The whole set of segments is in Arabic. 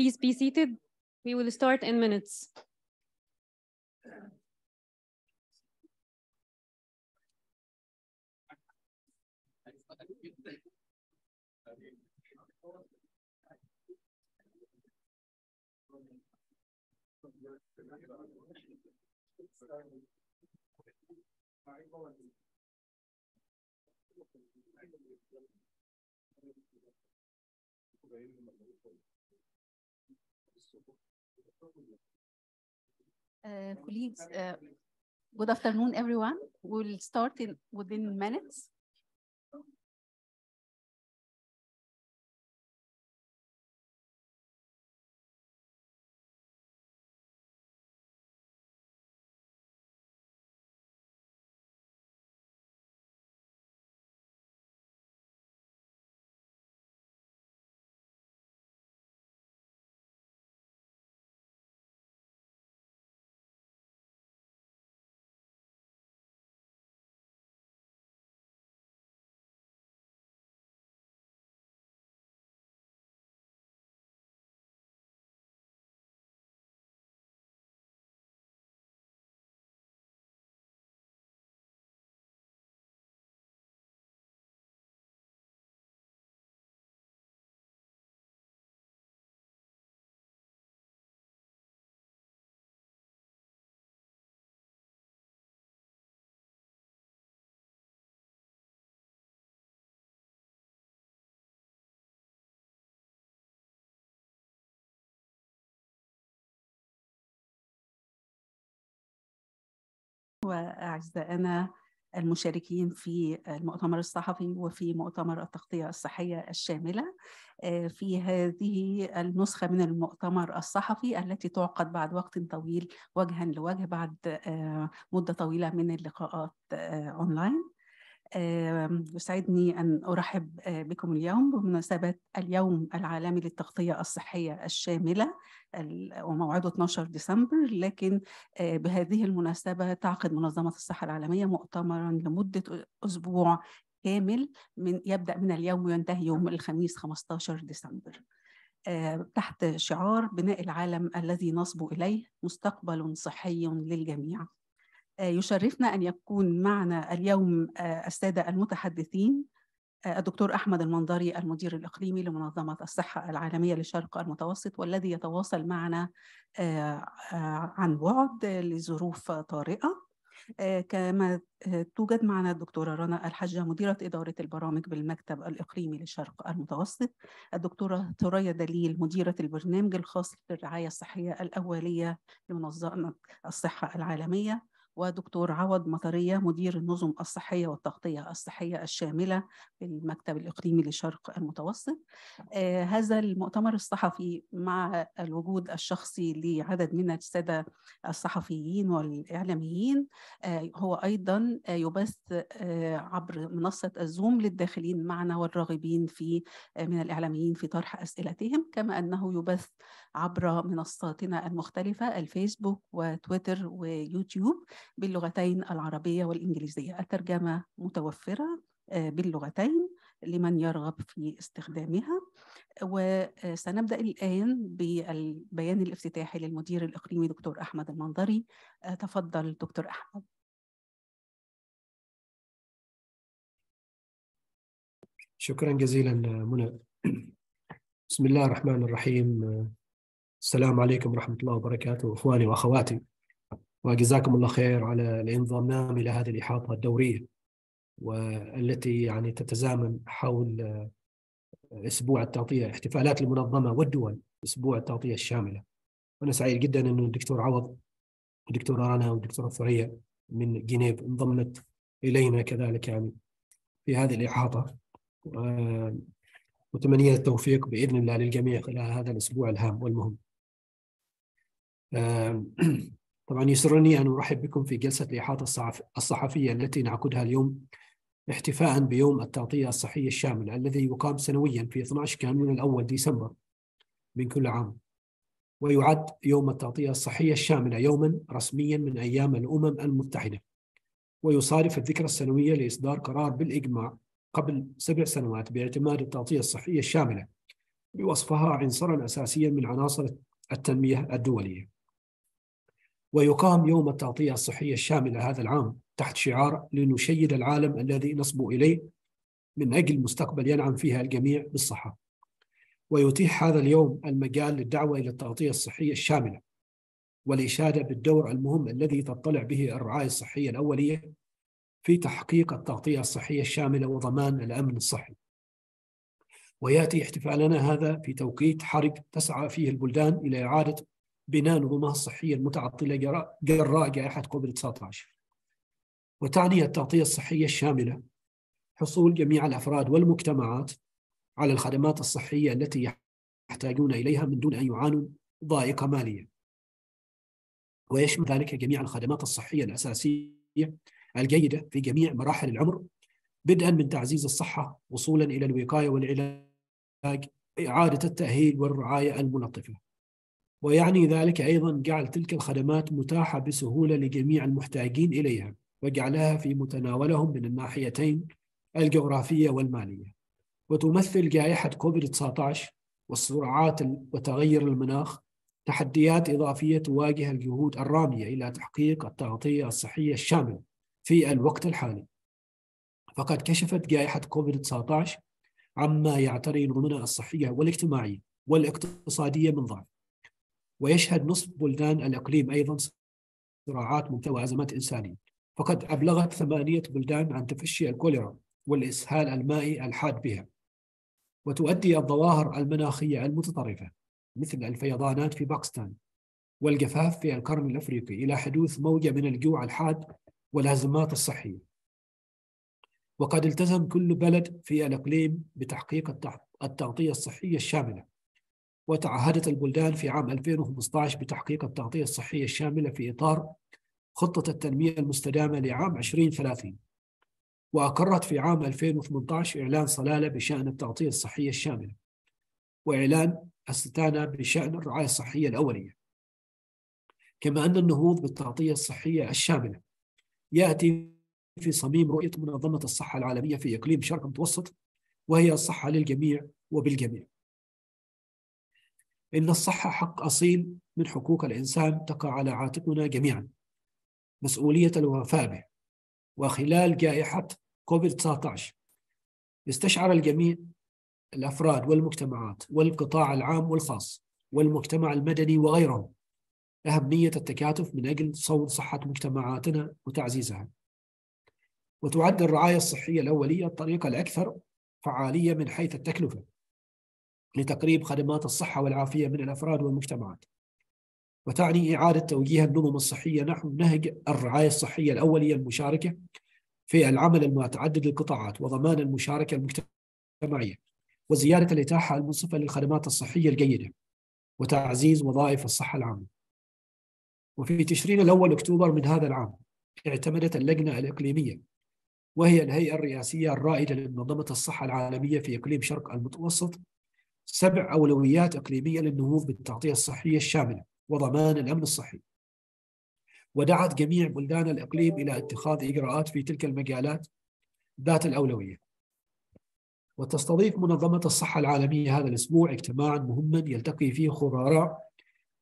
Please be seated. We will start in minutes. Uh, colleagues, uh, good afternoon, everyone. We'll start in within minutes. وأعزائنا المشاركين في المؤتمر الصحفي وفي مؤتمر التغطية الصحية الشاملة آه، في هذه النسخة من المؤتمر الصحفي التي تعقد بعد وقت طويل وجها لوجه بعد آه، مدة طويلة من اللقاءات آه، أونلاين يسعدني أن أرحب آه، بكم اليوم بمناسبة اليوم العالمي للتغطية الصحية الشاملة وموعده 12 ديسمبر لكن آه، بهذه المناسبة تعقد منظمة الصحة العالمية مؤتمرا لمدة أسبوع كامل من يبدأ من اليوم وينتهي يوم الخميس 15 ديسمبر آه، تحت شعار بناء العالم الذي نصب إليه مستقبل صحي للجميع يشرفنا أن يكون معنا اليوم آه، السادة المتحدثين آه، الدكتور أحمد المنظري المدير الإقليمي لمنظمة الصحة العالمية للشرق المتوسط والذي يتواصل معنا آه، عن بعد لظروف طارئة كما توجد معنا الدكتورة رنا الحجة مديرة إدارة البرامج بالمكتب الإقليمي للشرق المتوسط الدكتورة ثريا دليل مديرة البرنامج الخاص بالرعاية الصحية الأولية لمنظمة الصحة العالمية ودكتور عوض مطرية مدير النظم الصحية والتغطية الصحية الشاملة بالمكتب الإقليمي للشرق المتوسط آه، هذا المؤتمر الصحفي مع الوجود الشخصي لعدد من السادة الصحفيين والإعلاميين آه، هو أيضا يبث آه، عبر منصة الزوم للداخلين معنا والراغبين في من الإعلاميين في طرح أسئلتهم كما أنه يبث عبر منصاتنا المختلفة الفيسبوك وتويتر ويوتيوب باللغتين العربية والإنجليزية الترجمة متوفرة آه، باللغتين لمن يرغب في استخدامها وسنبدأ الآن بالبيان الافتتاحي للمدير الإقليمي دكتور أحمد المنظري آه، تفضل دكتور أحمد شكرا جزيلا آه، منى بسم الله الرحمن الرحيم السلام عليكم ورحمة الله وبركاته إخواني وأخواتي وجزاكم الله خير على الانضمام إلى هذه الإحاطة الدورية والتي يعني تتزامن حول آه، أسبوع التغطية احتفالات المنظمة والدول أسبوع التغطية الشاملة وأنا سعيد جدا أنه الدكتور عوض والدكتور رانا والدكتورة ثريا من جنيف انضمت إلينا كذلك يعني في هذه الإحاطة وتمنية آه، التوفيق بإذن الله للجميع خلال هذا الأسبوع الهام والمهم آه، طبعا يسرني أن أرحب بكم في جلسة الإحاطة الصحفية التي نعقدها اليوم احتفاء بيوم التغطية الصحية الشاملة الذي يقام سنويا في 12 كانون الأول ديسمبر من كل عام ويعد يوم التغطية الصحية الشاملة يوما رسميا من أيام الأمم المتحدة ويصادف الذكرى السنوية لإصدار قرار بالإجماع قبل سبع سنوات باعتماد التغطية الصحية الشاملة بوصفها عنصرا أساسيا من عناصر التنمية الدولية ويقام يوم التغطية الصحية الشاملة هذا العام تحت شعار لنشيد العالم الذي نصبو إليه من أجل مستقبل ينعم فيها الجميع بالصحة ويتيح هذا اليوم المجال للدعوة إلى التغطية الصحية الشاملة والإشادة بالدور المهم الذي تطلع به الرعاية الصحية الأولية في تحقيق التغطية الصحية الشاملة وضمان الأمن الصحي وياتي احتفالنا هذا في توقيت حرج تسعى فيه البلدان الى اعاده بناء نظمها الصحيه المتعطله جراء جائحه كوفيد 19 وتعني التغطيه الصحيه الشامله حصول جميع الافراد والمجتمعات على الخدمات الصحيه التي يحتاجون اليها من دون ان يعانوا ضائقه ماليه. ويشمل ذلك جميع الخدمات الصحيه الاساسيه الجيده في جميع مراحل العمر بدءا من تعزيز الصحه وصولا الى الوقايه والعلاج اعاده التاهيل والرعايه الملطفه. ويعني ذلك أيضا جعل تلك الخدمات متاحة بسهولة لجميع المحتاجين إليها وجعلها في متناولهم من الناحيتين الجغرافية والمالية وتمثل جائحة كوفيد-19 والصراعات وتغير المناخ تحديات إضافية تواجه الجهود الرامية إلى تحقيق التغطية الصحية الشاملة في الوقت الحالي فقد كشفت جائحة كوفيد-19 عما يعتري المنظمة الصحية والاجتماعية والاقتصادية من ضعف ويشهد نصف بلدان الإقليم أيضا صراعات ممتوى أزمات إنسانية فقد أبلغت ثمانية بلدان عن تفشي الكوليرا والإسهال المائي الحاد بها وتؤدي الظواهر المناخية المتطرفة مثل الفيضانات في باكستان والجفاف في القرن الأفريقي إلى حدوث موجة من الجوع الحاد والأزمات الصحية وقد التزم كل بلد في الإقليم بتحقيق التغطية الصحية الشاملة وتعهدت البلدان في عام 2015 بتحقيق التغطية الصحية الشاملة في إطار خطة التنمية المستدامة لعام 2030 وأقرت في عام 2018 إعلان صلالة بشأن التغطية الصحية الشاملة وإعلان أستانا بشأن الرعاية الصحية الأولية كما أن النهوض بالتغطية الصحية الشاملة يأتي في صميم رؤية منظمة الصحة العالمية في إقليم شرق المتوسط وهي الصحة للجميع وبالجميع إن الصحة حق أصيل من حقوق الإنسان تقع على عاتقنا جميعا مسؤولية الوفاء به وخلال جائحة كوفيد-19 استشعر الجميع الأفراد والمجتمعات والقطاع العام والخاص والمجتمع المدني وغيرهم أهمية التكاتف من أجل صون صحة مجتمعاتنا وتعزيزها وتعد الرعاية الصحية الأولية الطريقة الأكثر فعالية من حيث التكلفة لتقريب خدمات الصحة والعافية من الأفراد والمجتمعات وتعني إعادة توجيه النظم الصحية نحو نهج الرعاية الصحية الأولية المشاركة في العمل المتعدد القطاعات وضمان المشاركة المجتمعية وزيادة الإتاحة المنصفة للخدمات الصحية الجيدة وتعزيز وظائف الصحة العامة وفي تشرين الأول أكتوبر من هذا العام اعتمدت اللجنة الإقليمية وهي الهيئة الرئاسية الرائدة لمنظمة الصحة العالمية في إقليم شرق المتوسط سبع أولويات إقليمية للنهوض بالتغطية الصحية الشاملة وضمان الأمن الصحي ودعت جميع بلدان الإقليم إلى اتخاذ إجراءات في تلك المجالات ذات الأولوية وتستضيف منظمة الصحة العالمية هذا الأسبوع اجتماعا مهما يلتقي فيه خبراء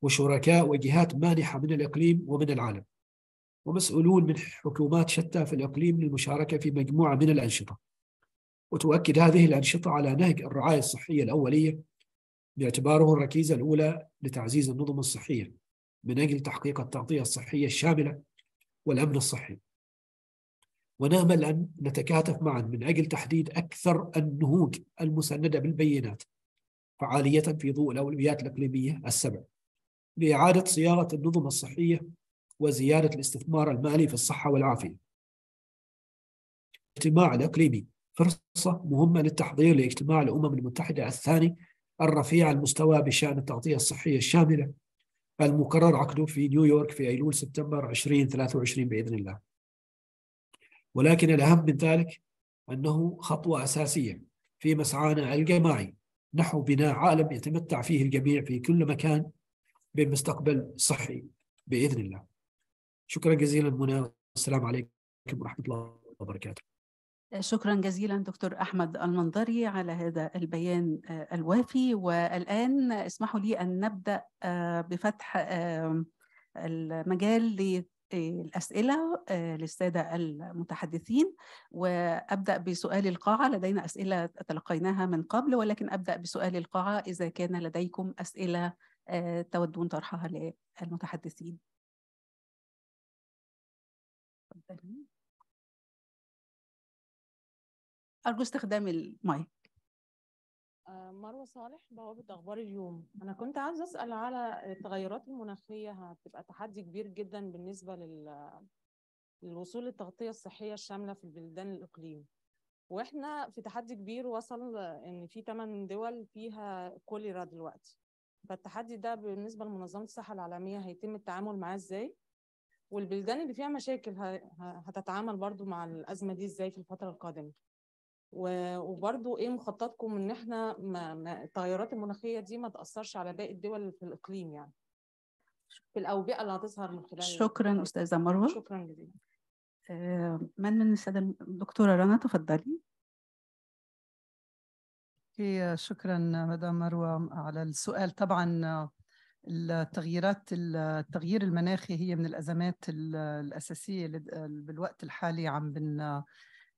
وشركاء وجهات مانحة من الإقليم ومن العالم ومسؤولون من حكومات شتى في الإقليم للمشاركة في مجموعة من الأنشطة وتؤكد هذه الأنشطة على نهج الرعاية الصحية الأولية باعتباره الركيزة الأولى لتعزيز النظم الصحية من أجل تحقيق التغطية الصحية الشاملة والأمن الصحي ونأمل أن نتكاتف معا من أجل تحديد أكثر النهوج المسندة بالبينات فعالية في ضوء الأولويات الإقليمية السبع لإعادة صياغة النظم الصحية وزيادة الاستثمار المالي في الصحة والعافية الاجتماع الإقليمي فرصة مهمة للتحضير لاجتماع الأمم المتحدة الثاني الرفيع المستوى بشأن التغطية الصحية الشاملة المقرر عقده في نيويورك في أيلول سبتمبر 2023 بإذن الله ولكن الأهم من ذلك أنه خطوة أساسية في مسعانا الجماعي نحو بناء عالم يتمتع فيه الجميع في كل مكان بمستقبل صحي بإذن الله شكرا جزيلا منى والسلام عليكم ورحمة الله وبركاته شكرا جزيلا دكتور احمد المنظري على هذا البيان آه، الوافي والان اسمحوا لي ان نبدا آه، بفتح المجال للاسئله آه، للسادة المتحدثين وأبدأ بسؤال القاعة لدينا أسئلة تلقيناها من قبل ولكن أبدأ بسؤال القاعة إذا كان لديكم أسئلة تودون طرحها للمتحدثين ارجو استخدام المايك آه، مروه صالح بوابه اخبار اليوم انا كنت عايزه اسال على التغيرات المناخيه هتبقى تحدي كبير جدا بالنسبه لل للوصول للتغطيه الصحيه الشامله في البلدان الاقليم واحنا في تحدي كبير وصل ان في 8 دول فيها كوليرا دلوقتي فالتحدي ده بالنسبه لمنظمه الصحه العالميه هيتم التعامل معاه ازاي والبلدان اللي فيها مشاكل هتتعامل برضو مع الازمه دي ازاي في الفتره القادمه وبرضو ايه مخططكم ان احنا ما التغيرات المناخيه دي ما تاثرش على باقي الدول في الاقليم يعني في الاوبئه اللي هتظهر من خلال شكرا استاذه مروه شكرا جزيلا آه، من من الساده الدكتوره رنا تفضلي شكرا مدام مروه على السؤال طبعا التغييرات التغيير المناخي هي من الازمات الاساسيه بالوقت الحالي عم بن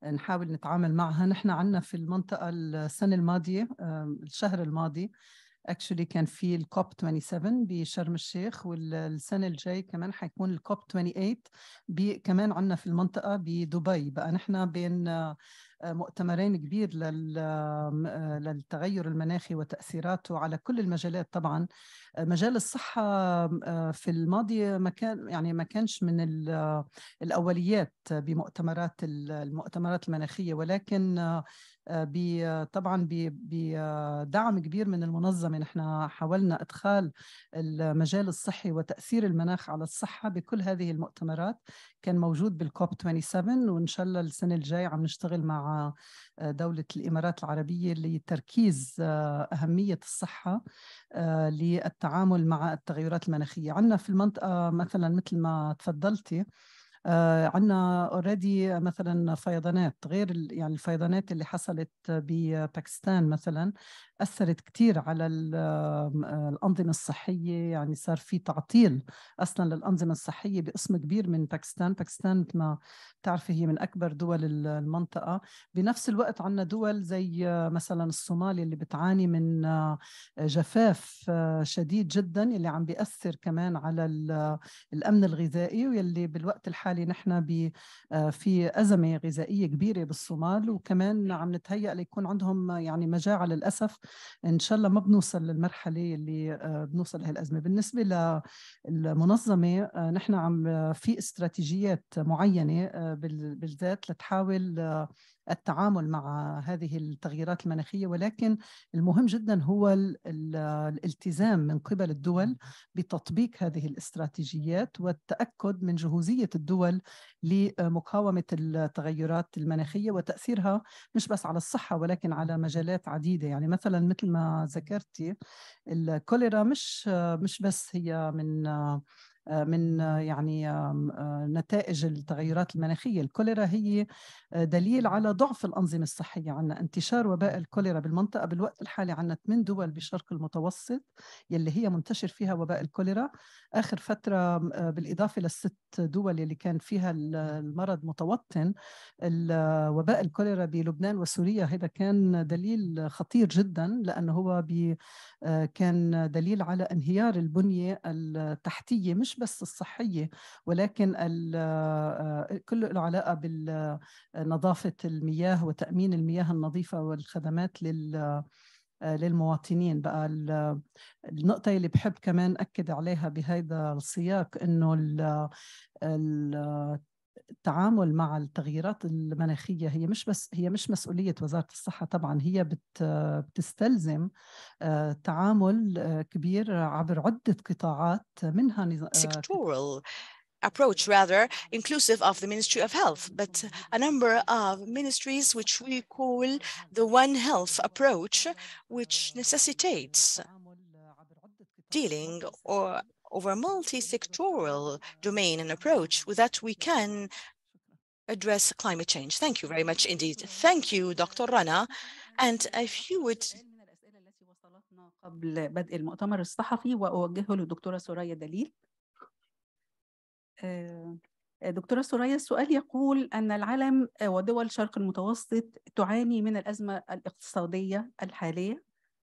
نحاول نتعامل معها نحن عندنا في المنطقة السنة الماضية الشهر الماضي اكشلي كان في الكوب 27 بشرم الشيخ والسنه الجاي كمان حيكون الكوب 28 كمان عندنا في المنطقه بدبي بقى نحن بين آه، مؤتمرين كبير للتغير المناخي وتأثيراته على كل المجالات طبعا مجال الصحة آه، في الماضي ما كان يعني ما كانش من الأوليات بمؤتمرات المؤتمرات المناخية ولكن آه، طبعا بدعم كبير من المنظمه نحن حاولنا ادخال المجال الصحي وتاثير المناخ على الصحه بكل هذه المؤتمرات كان موجود بالكوب 27 وان شاء الله السنه الجايه عم نشتغل مع دولة الإمارات العربية لتركيز آه، أهمية الصحة آه، للتعامل مع التغيرات المناخية عندنا في المنطقة مثلا مثل ما تفضلتي آه، عندنا اوريدي مثلا فيضانات غير يعني الفيضانات اللي حصلت بباكستان مثلا أثرت كثير على آه، الأنظمة الصحية يعني صار في تعطيل أصلا للأنظمة الصحية بقسم كبير من باكستان باكستان مثل ما بتعرفي هي من أكبر دول المنطقة بنفس الوقت عندنا دول زي آه، مثلا الصومالي اللي بتعاني من آه، جفاف شديد جدا اللي عم بيأثر كمان على الأمن الغذائي واللي بالوقت الحالي نحن في أزمة غذائية كبيرة بالصومال وكمان عم نتهيأ ليكون عندهم يعني مجاعة للأسف ان شاء الله ما بنوصل للمرحله اللي آه، بنوصل لها الازمه بالنسبه للمنظمه آه، نحن عم آه، في استراتيجيات معينه بالذات لتحاول التعامل مع هذه التغييرات المناخيه ولكن المهم جدا هو الالتزام من قبل الدول بتطبيق هذه الاستراتيجيات والتاكد من جهوزيه الدول لمقاومه التغيرات المناخيه وتاثيرها مش بس على الصحه ولكن على مجالات عديده يعني مثلا مثل ما ذكرتي الكوليرا مش مش بس هي من آه، من آه، يعني آه، نتائج التغيرات المناخية الكوليرا هي دليل على ضعف الأنظمة الصحية عندنا انتشار وباء الكوليرا بالمنطقة بالوقت الحالي عندنا ثمان دول بالشرق المتوسط يلي هي منتشر فيها وباء الكوليرا آخر فترة بالإضافة للست دول يلي كان فيها المرض متوطن وباء الكوليرا بلبنان وسوريا هذا كان دليل خطير جدا لأنه هو كان دليل على انهيار البنية التحتية مش مش بس الصحيه ولكن آه، كله له علاقه بنظافه المياه وتامين المياه النظيفه والخدمات لل آه، للمواطنين بقى النقطة اللي بحب كمان أكد عليها بهذا السياق إنه التعامل مع التغييرات المناخيه هي مش بس هي مش مسؤوليه وزاره الصحه طبعا هي بت بتستلزم تعامل كبير عبر عده قطاعات منها sectoral approach rather inclusive of the Ministry of Health, but a number of ministries which we call the One Health approach, which necessitates dealing or over a multi-sectoral domain and approach with that we can address climate change. Thank you very much indeed. Thank you, Dr. Rana. And if you would قبل بدء المؤتمر الصحفي وأوجهه للدكتورة سوريا دليل دكتورة سوريا السؤال يقول أن العالم ودول شرق المتوسط تعاني من الأزمة الاقتصادية الحالية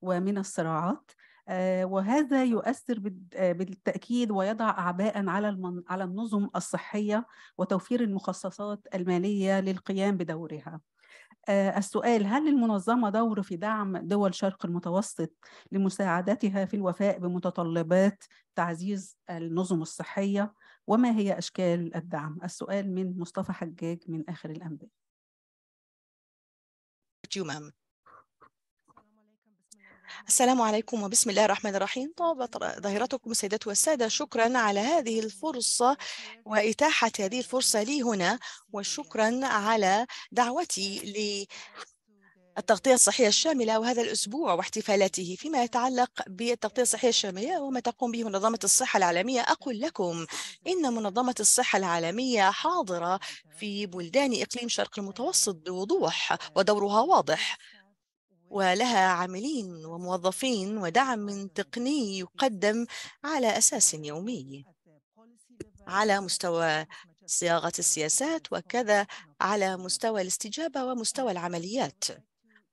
ومن الصراعات آه، وهذا يؤثر آه، بالتأكيد ويضع أعباء على على النظم الصحية وتوفير المخصصات المالية للقيام بدورها. آه، السؤال هل للمنظمة دور في دعم دول شرق المتوسط لمساعدتها في الوفاء بمتطلبات تعزيز النظم الصحية وما هي أشكال الدعم؟ السؤال من مصطفى حجاج من آخر الأنباء. السلام عليكم وبسم الله الرحمن الرحيم طابت ظاهرتكم السيدات والسادة شكرا على هذه الفرصة وإتاحة هذه الفرصة لي هنا وشكرا على دعوتي ل التغطية الصحية الشاملة وهذا الأسبوع واحتفالاته فيما يتعلق بالتغطية الصحية الشاملة وما تقوم به منظمة الصحة العالمية أقول لكم إن منظمة الصحة العالمية حاضرة في بلدان إقليم شرق المتوسط بوضوح ودورها واضح ولها عاملين وموظفين ودعم تقني يقدم على أساس يومي على مستوى صياغة السياسات وكذا على مستوى الاستجابة ومستوى العمليات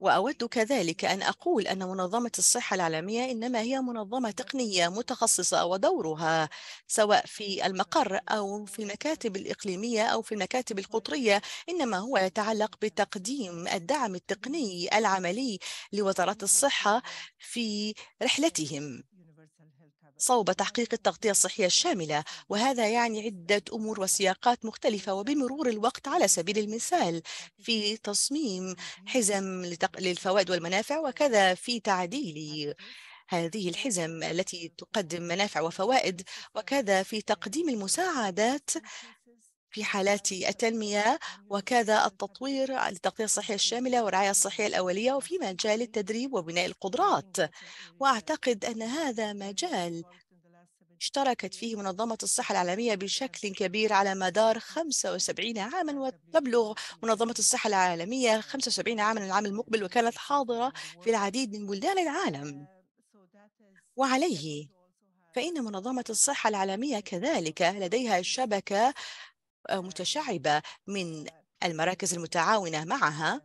وأود كذلك أن أقول أن منظمة الصحة العالمية إنما هي منظمة تقنية متخصصة ودورها سواء في المقر أو في المكاتب الإقليمية أو في المكاتب القطرية إنما هو يتعلق بتقديم الدعم التقني العملي لوزارات الصحة في رحلتهم صوب تحقيق التغطية الصحية الشاملة وهذا يعني عدة أمور وسياقات مختلفة وبمرور الوقت على سبيل المثال في تصميم حزم للفوائد والمنافع وكذا في تعديل هذه الحزم التي تقدم منافع وفوائد وكذا في تقديم المساعدات في حالات التنمية وكذا التطوير التغطية الصحية الشاملة والرعاية الصحية الأولية وفي مجال التدريب وبناء القدرات وأعتقد أن هذا مجال اشتركت فيه منظمة الصحة العالمية بشكل كبير على مدار 75 عاما وتبلغ منظمة الصحة العالمية 75 عاما العام المقبل وكانت حاضرة في العديد من بلدان العالم وعليه فإن منظمة الصحة العالمية كذلك لديها شبكة آه، متشعبة من المراكز المتعاونة معها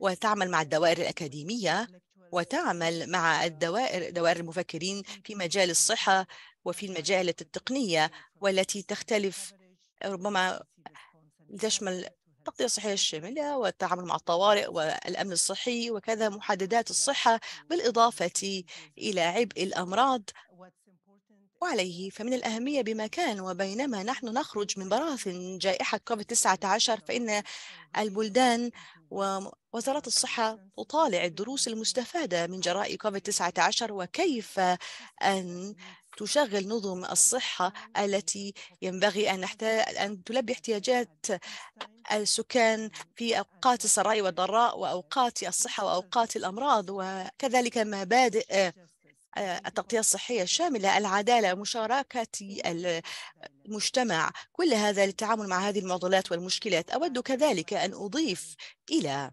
وتعمل مع الدوائر الأكاديمية وتعمل مع الدوائر دوائر المفكرين في مجال الصحة وفي المجال التقنية والتي تختلف ربما تشمل التغطية الصحية الشاملة والتعامل مع الطوارئ والأمن الصحي وكذا محددات الصحة بالإضافة إلى عبء الأمراض عليه فمن الأهمية بما كان وبينما نحن نخرج من براثن جائحة كوفيد-19 فإن البلدان ووزارة الصحة تطالع الدروس المستفادة من جراء كوفيد-19 وكيف أن تشغل نظم الصحة التي ينبغي أن, أن تلبي احتياجات السكان في أوقات السراء والضراء وأوقات الصحة وأوقات الأمراض وكذلك مبادئ التغطية الصحية الشاملة العدالة مشاركة المجتمع كل هذا للتعامل مع هذه المعضلات والمشكلات أود كذلك أن أضيف إلى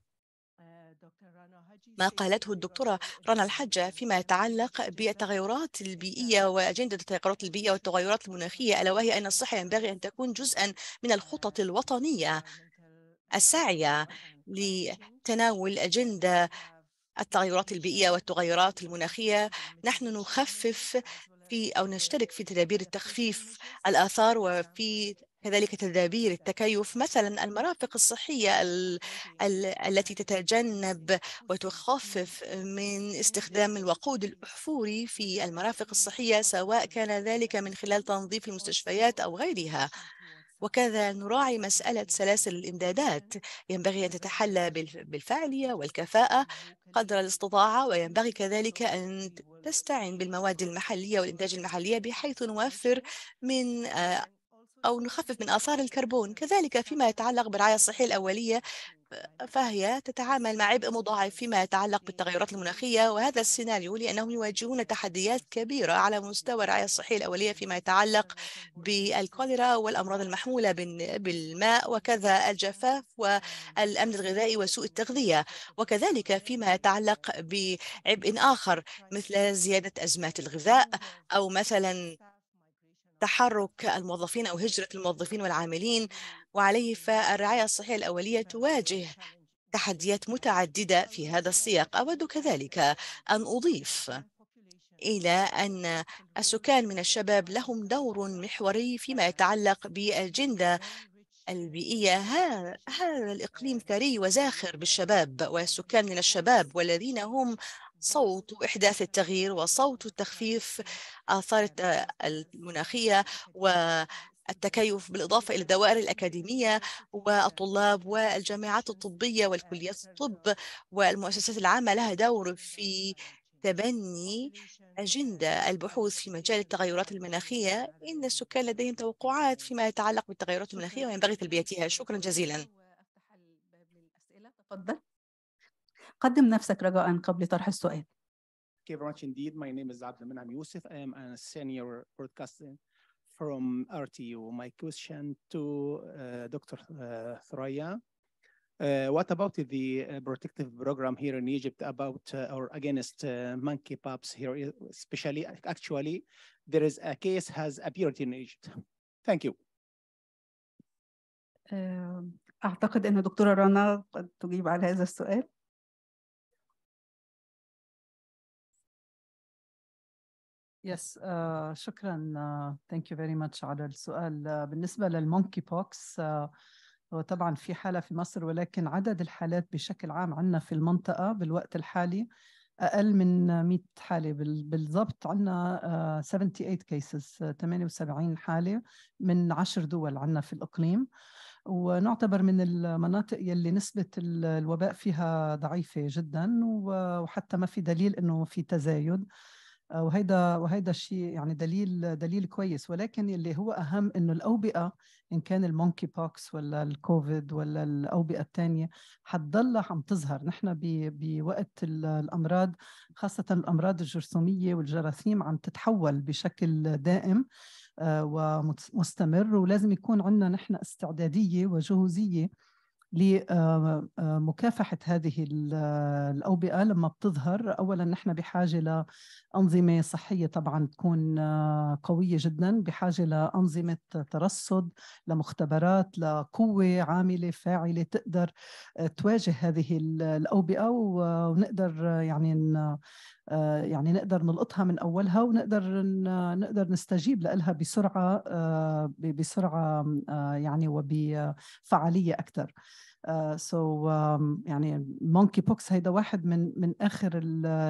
ما قالته الدكتورة رنا الحجة فيما يتعلق بالتغيرات البيئية وأجندة التغيرات البيئية والتغيرات المناخية ألا وهي أن الصحة ينبغي أن تكون جزءا من الخطط الوطنية الساعية لتناول أجندة التغيرات البيئية والتغيرات المناخية نحن نخفف في أو نشترك في تدابير التخفيف الآثار وفي كذلك تدابير التكيف مثلا المرافق الصحية ال ال التي تتجنب وتخفف من استخدام الوقود الأحفوري في المرافق الصحية سواء كان ذلك من خلال تنظيف المستشفيات أو غيرها وكذا نراعي مسألة سلاسل الإمدادات ينبغي أن تتحلى بالفاعلية والكفاءة قدر الاستطاعة وينبغي كذلك أن تستعين بالمواد المحلية والإنتاج المحلية بحيث نوفر من آه، أو نخفف من آثار الكربون كذلك فيما يتعلق بالرعاية الصحية الأولية إمم. فهي تتعامل مع عبء مضاعف فيما يتعلق بالتغيرات إمم. المناخية وهذا السيناريو لأنهم يواجهون تحديات كبيرة على مستوى الرعاية الصحية الأولية فيما يتعلق إمم، بالكوليرا والأمراض المحمولة بالماء وكذا الجفاف والأمن الغذائي وسوء التغذية وكذلك فيما يتعلق بعبء آخر مثل زيادة أزمات الغذاء أو مثلا تحرك الموظفين أو هجرة الموظفين والعاملين آه. وعليه فالرعاية الصحية الأولية تواجه تحديات متعددة في هذا السياق أود كذلك أن أضيف إلى أن السكان من الشباب لهم دور محوري فيما يتعلق بالجندة البيئية هذا الإقليم ثري وزاخر بالشباب والسكان من الشباب والذين هم صوت إحداث التغيير وصوت تخفيف آثار المناخية و التكيف بالإضافة إلى الدوائر الأكاديمية والطلاب والجامعات الطبية والكليات الطب والمؤسسات العامة لها دور في تبني أجندة البحوث في مجال التغيرات المناخية إن السكان لديهم توقعات فيما يتعلق بالتغيرات المناخية وينبغي تلبيتها شكرا جزيلا تفضل قدم نفسك رجاء قبل طرح السؤال. Thank you very much indeed. My name is Abdul Minam Youssef. I am a senior broadcaster from RTU. My question to uh, Dr. Uh, Thraya. Uh, what about the uh, protective program here in Egypt about uh, or against monkey pups here, especially actually there is a case has appeared in Egypt. Thank you. أعتقد أن دكتورة رنا قد تجيب على هذا السؤال. Yes, آه، شكرا ثانك آه، thank you very much على السؤال آه، بالنسبة للمونكي بوكس وطبعا هو طبعا في حالة في مصر ولكن عدد الحالات بشكل عام عندنا في المنطقة بالوقت الحالي أقل من 100 حالة بالضبط عندنا 78 كيسز 78 حالة من 10 دول عندنا في الإقليم ونعتبر من المناطق يلي نسبة الوباء فيها ضعيفة جدا وحتى ما في دليل أنه في تزايد آه، وهيدا وهيدا الشيء يعني دليل دليل كويس ولكن اللي هو اهم انه الاوبئه ان كان المونكي بوكس ولا الكوفيد ولا الاوبئه الثانيه حتضلها عم تظهر نحن بوقت الامراض خاصه الامراض الجرثوميه والجراثيم عم تتحول بشكل دائم آه، ومستمر ولازم يكون عندنا نحن استعداديه وجهوزيه لمكافحة هذه الأوبئة لما بتظهر أولا نحن بحاجة لأنظمة صحية طبعا تكون آه، قوية جدا بحاجة لأنظمة ترصد لمختبرات لقوة عاملة فاعلة تقدر آه، تواجه هذه الأوبئة ونقدر آه، يعني آه، يعني نقدر نلقطها من اولها ونقدر نقدر نستجيب لها بسرعه آه، بسرعه آه، يعني وبفعاليه اكثر سو uh, so, um, يعني مونكي بوكس هيدا واحد من من اخر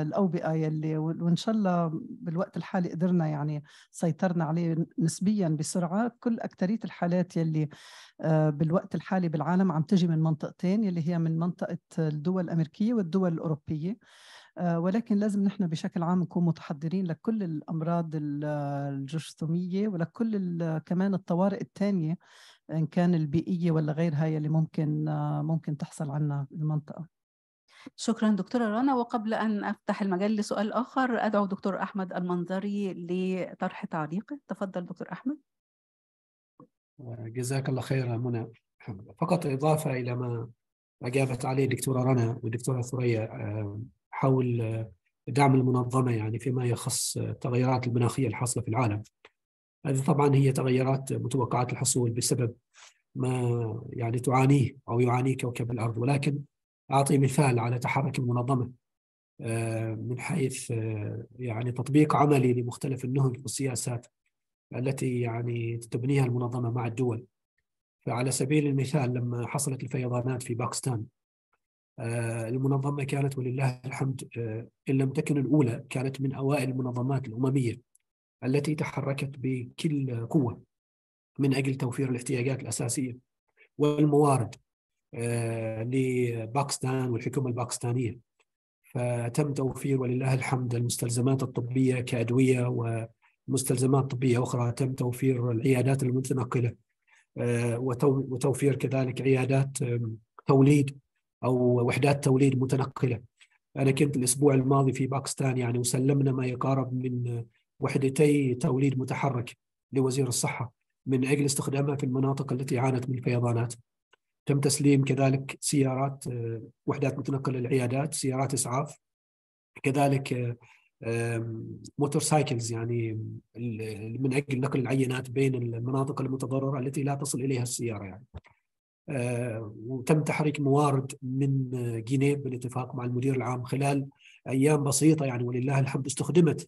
الاوبئه يلي وان شاء الله بالوقت الحالي قدرنا يعني سيطرنا عليه نسبيا بسرعه كل اكثريه الحالات يلي uh, بالوقت الحالي بالعالم عم تجي من منطقتين يلي هي من منطقه الدول الامريكيه والدول الاوروبيه آه، ولكن لازم نحن بشكل عام نكون متحضرين لكل الامراض الجرثوميه ولكل كمان الطوارئ الثانيه ان كان البيئيه ولا غيرها اللي ممكن آه، ممكن تحصل عنا بالمنطقه شكرا دكتوره رنا وقبل ان افتح المجال لسؤال اخر ادعو دكتور احمد المنظري لطرح تعليقه تفضل دكتور احمد جزاك الله خيرا منى فقط اضافه الى ما اجابت عليه الدكتوره رنا والدكتوره ثريا آه، حول دعم المنظمه يعني فيما يخص التغيرات المناخيه الحاصله في العالم. هذه طبعا هي تغيرات متوقعات الحصول بسبب ما يعني تعانيه او يعانيه كوكب الارض ولكن اعطي مثال على تحرك المنظمه آه، من حيث آه، يعني تطبيق عملي لمختلف النهج والسياسات التي يعني تبنيها المنظمه مع الدول. فعلى سبيل المثال لما حصلت الفيضانات في باكستان آه، المنظمة كانت ولله الحمد آه، إن لم تكن الأولى كانت من أوائل المنظمات الأممية التي تحركت بكل قوة من أجل توفير الاحتياجات الأساسية والموارد آه، لباكستان والحكومة الباكستانية فتم توفير ولله الحمد المستلزمات الطبية كأدوية ومستلزمات طبية أخرى تم توفير العيادات المتنقلة وتوفير كذلك عيادات توليد او وحدات توليد متنقله انا كنت الاسبوع الماضي في باكستان يعني وسلمنا ما يقارب من وحدتي توليد متحرك لوزير الصحه من اجل استخدامها في المناطق التي عانت من الفيضانات تم تسليم كذلك سيارات آه، وحدات متنقله للعيادات سيارات اسعاف كذلك آه، موتور سايكلز يعني من اجل نقل العينات بين المناطق المتضرره التي لا تصل اليها السياره يعني آه، وتم تحريك موارد من آه، جنيه بالاتفاق مع المدير العام خلال ايام بسيطه يعني ولله الحمد استخدمت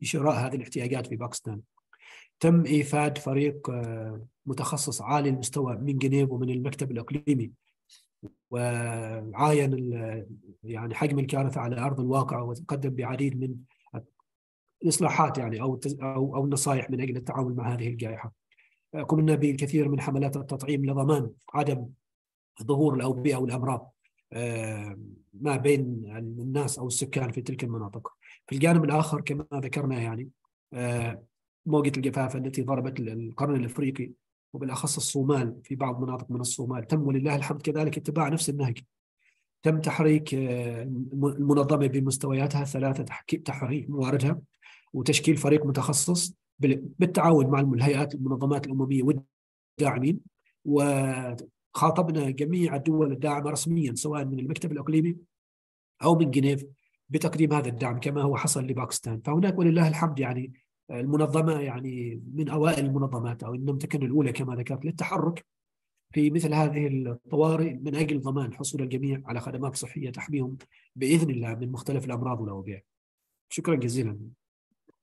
لشراء هذه الاحتياجات في باكستان. تم ايفاد فريق آه، متخصص عالي المستوى من جنيف ومن المكتب الاقليمي وعاين يعني حجم الكارثه على ارض الواقع وتقدم بعديد من الاصلاحات يعني او او النصائح من اجل التعامل مع هذه الجائحه. قمنا بالكثير من حملات التطعيم لضمان عدم ظهور الاوبئه والامراض آه، ما بين الناس او السكان في تلك المناطق. في الجانب الاخر كما ذكرنا يعني آه، موجه الجفاف التي ضربت القرن الافريقي وبالاخص الصومال في بعض مناطق من الصومال تم ولله الحمد كذلك اتباع نفس النهج. تم تحريك آه، المنظمه بمستوياتها ثلاثه تحريك مواردها وتشكيل فريق متخصص بالتعاون مع الهيئات المنظمات الامميه والداعمين وخاطبنا جميع الدول الداعمه رسميا سواء من المكتب الاقليمي او من جنيف بتقديم هذا الدعم كما هو حصل لباكستان فهناك ولله الحمد يعني المنظمه يعني من اوائل المنظمات او ان لم تكن الاولى كما ذكرت للتحرك في مثل هذه الطوارئ من اجل ضمان حصول الجميع على خدمات صحيه تحميهم باذن الله من مختلف الامراض والاوبئه. شكرا جزيلا.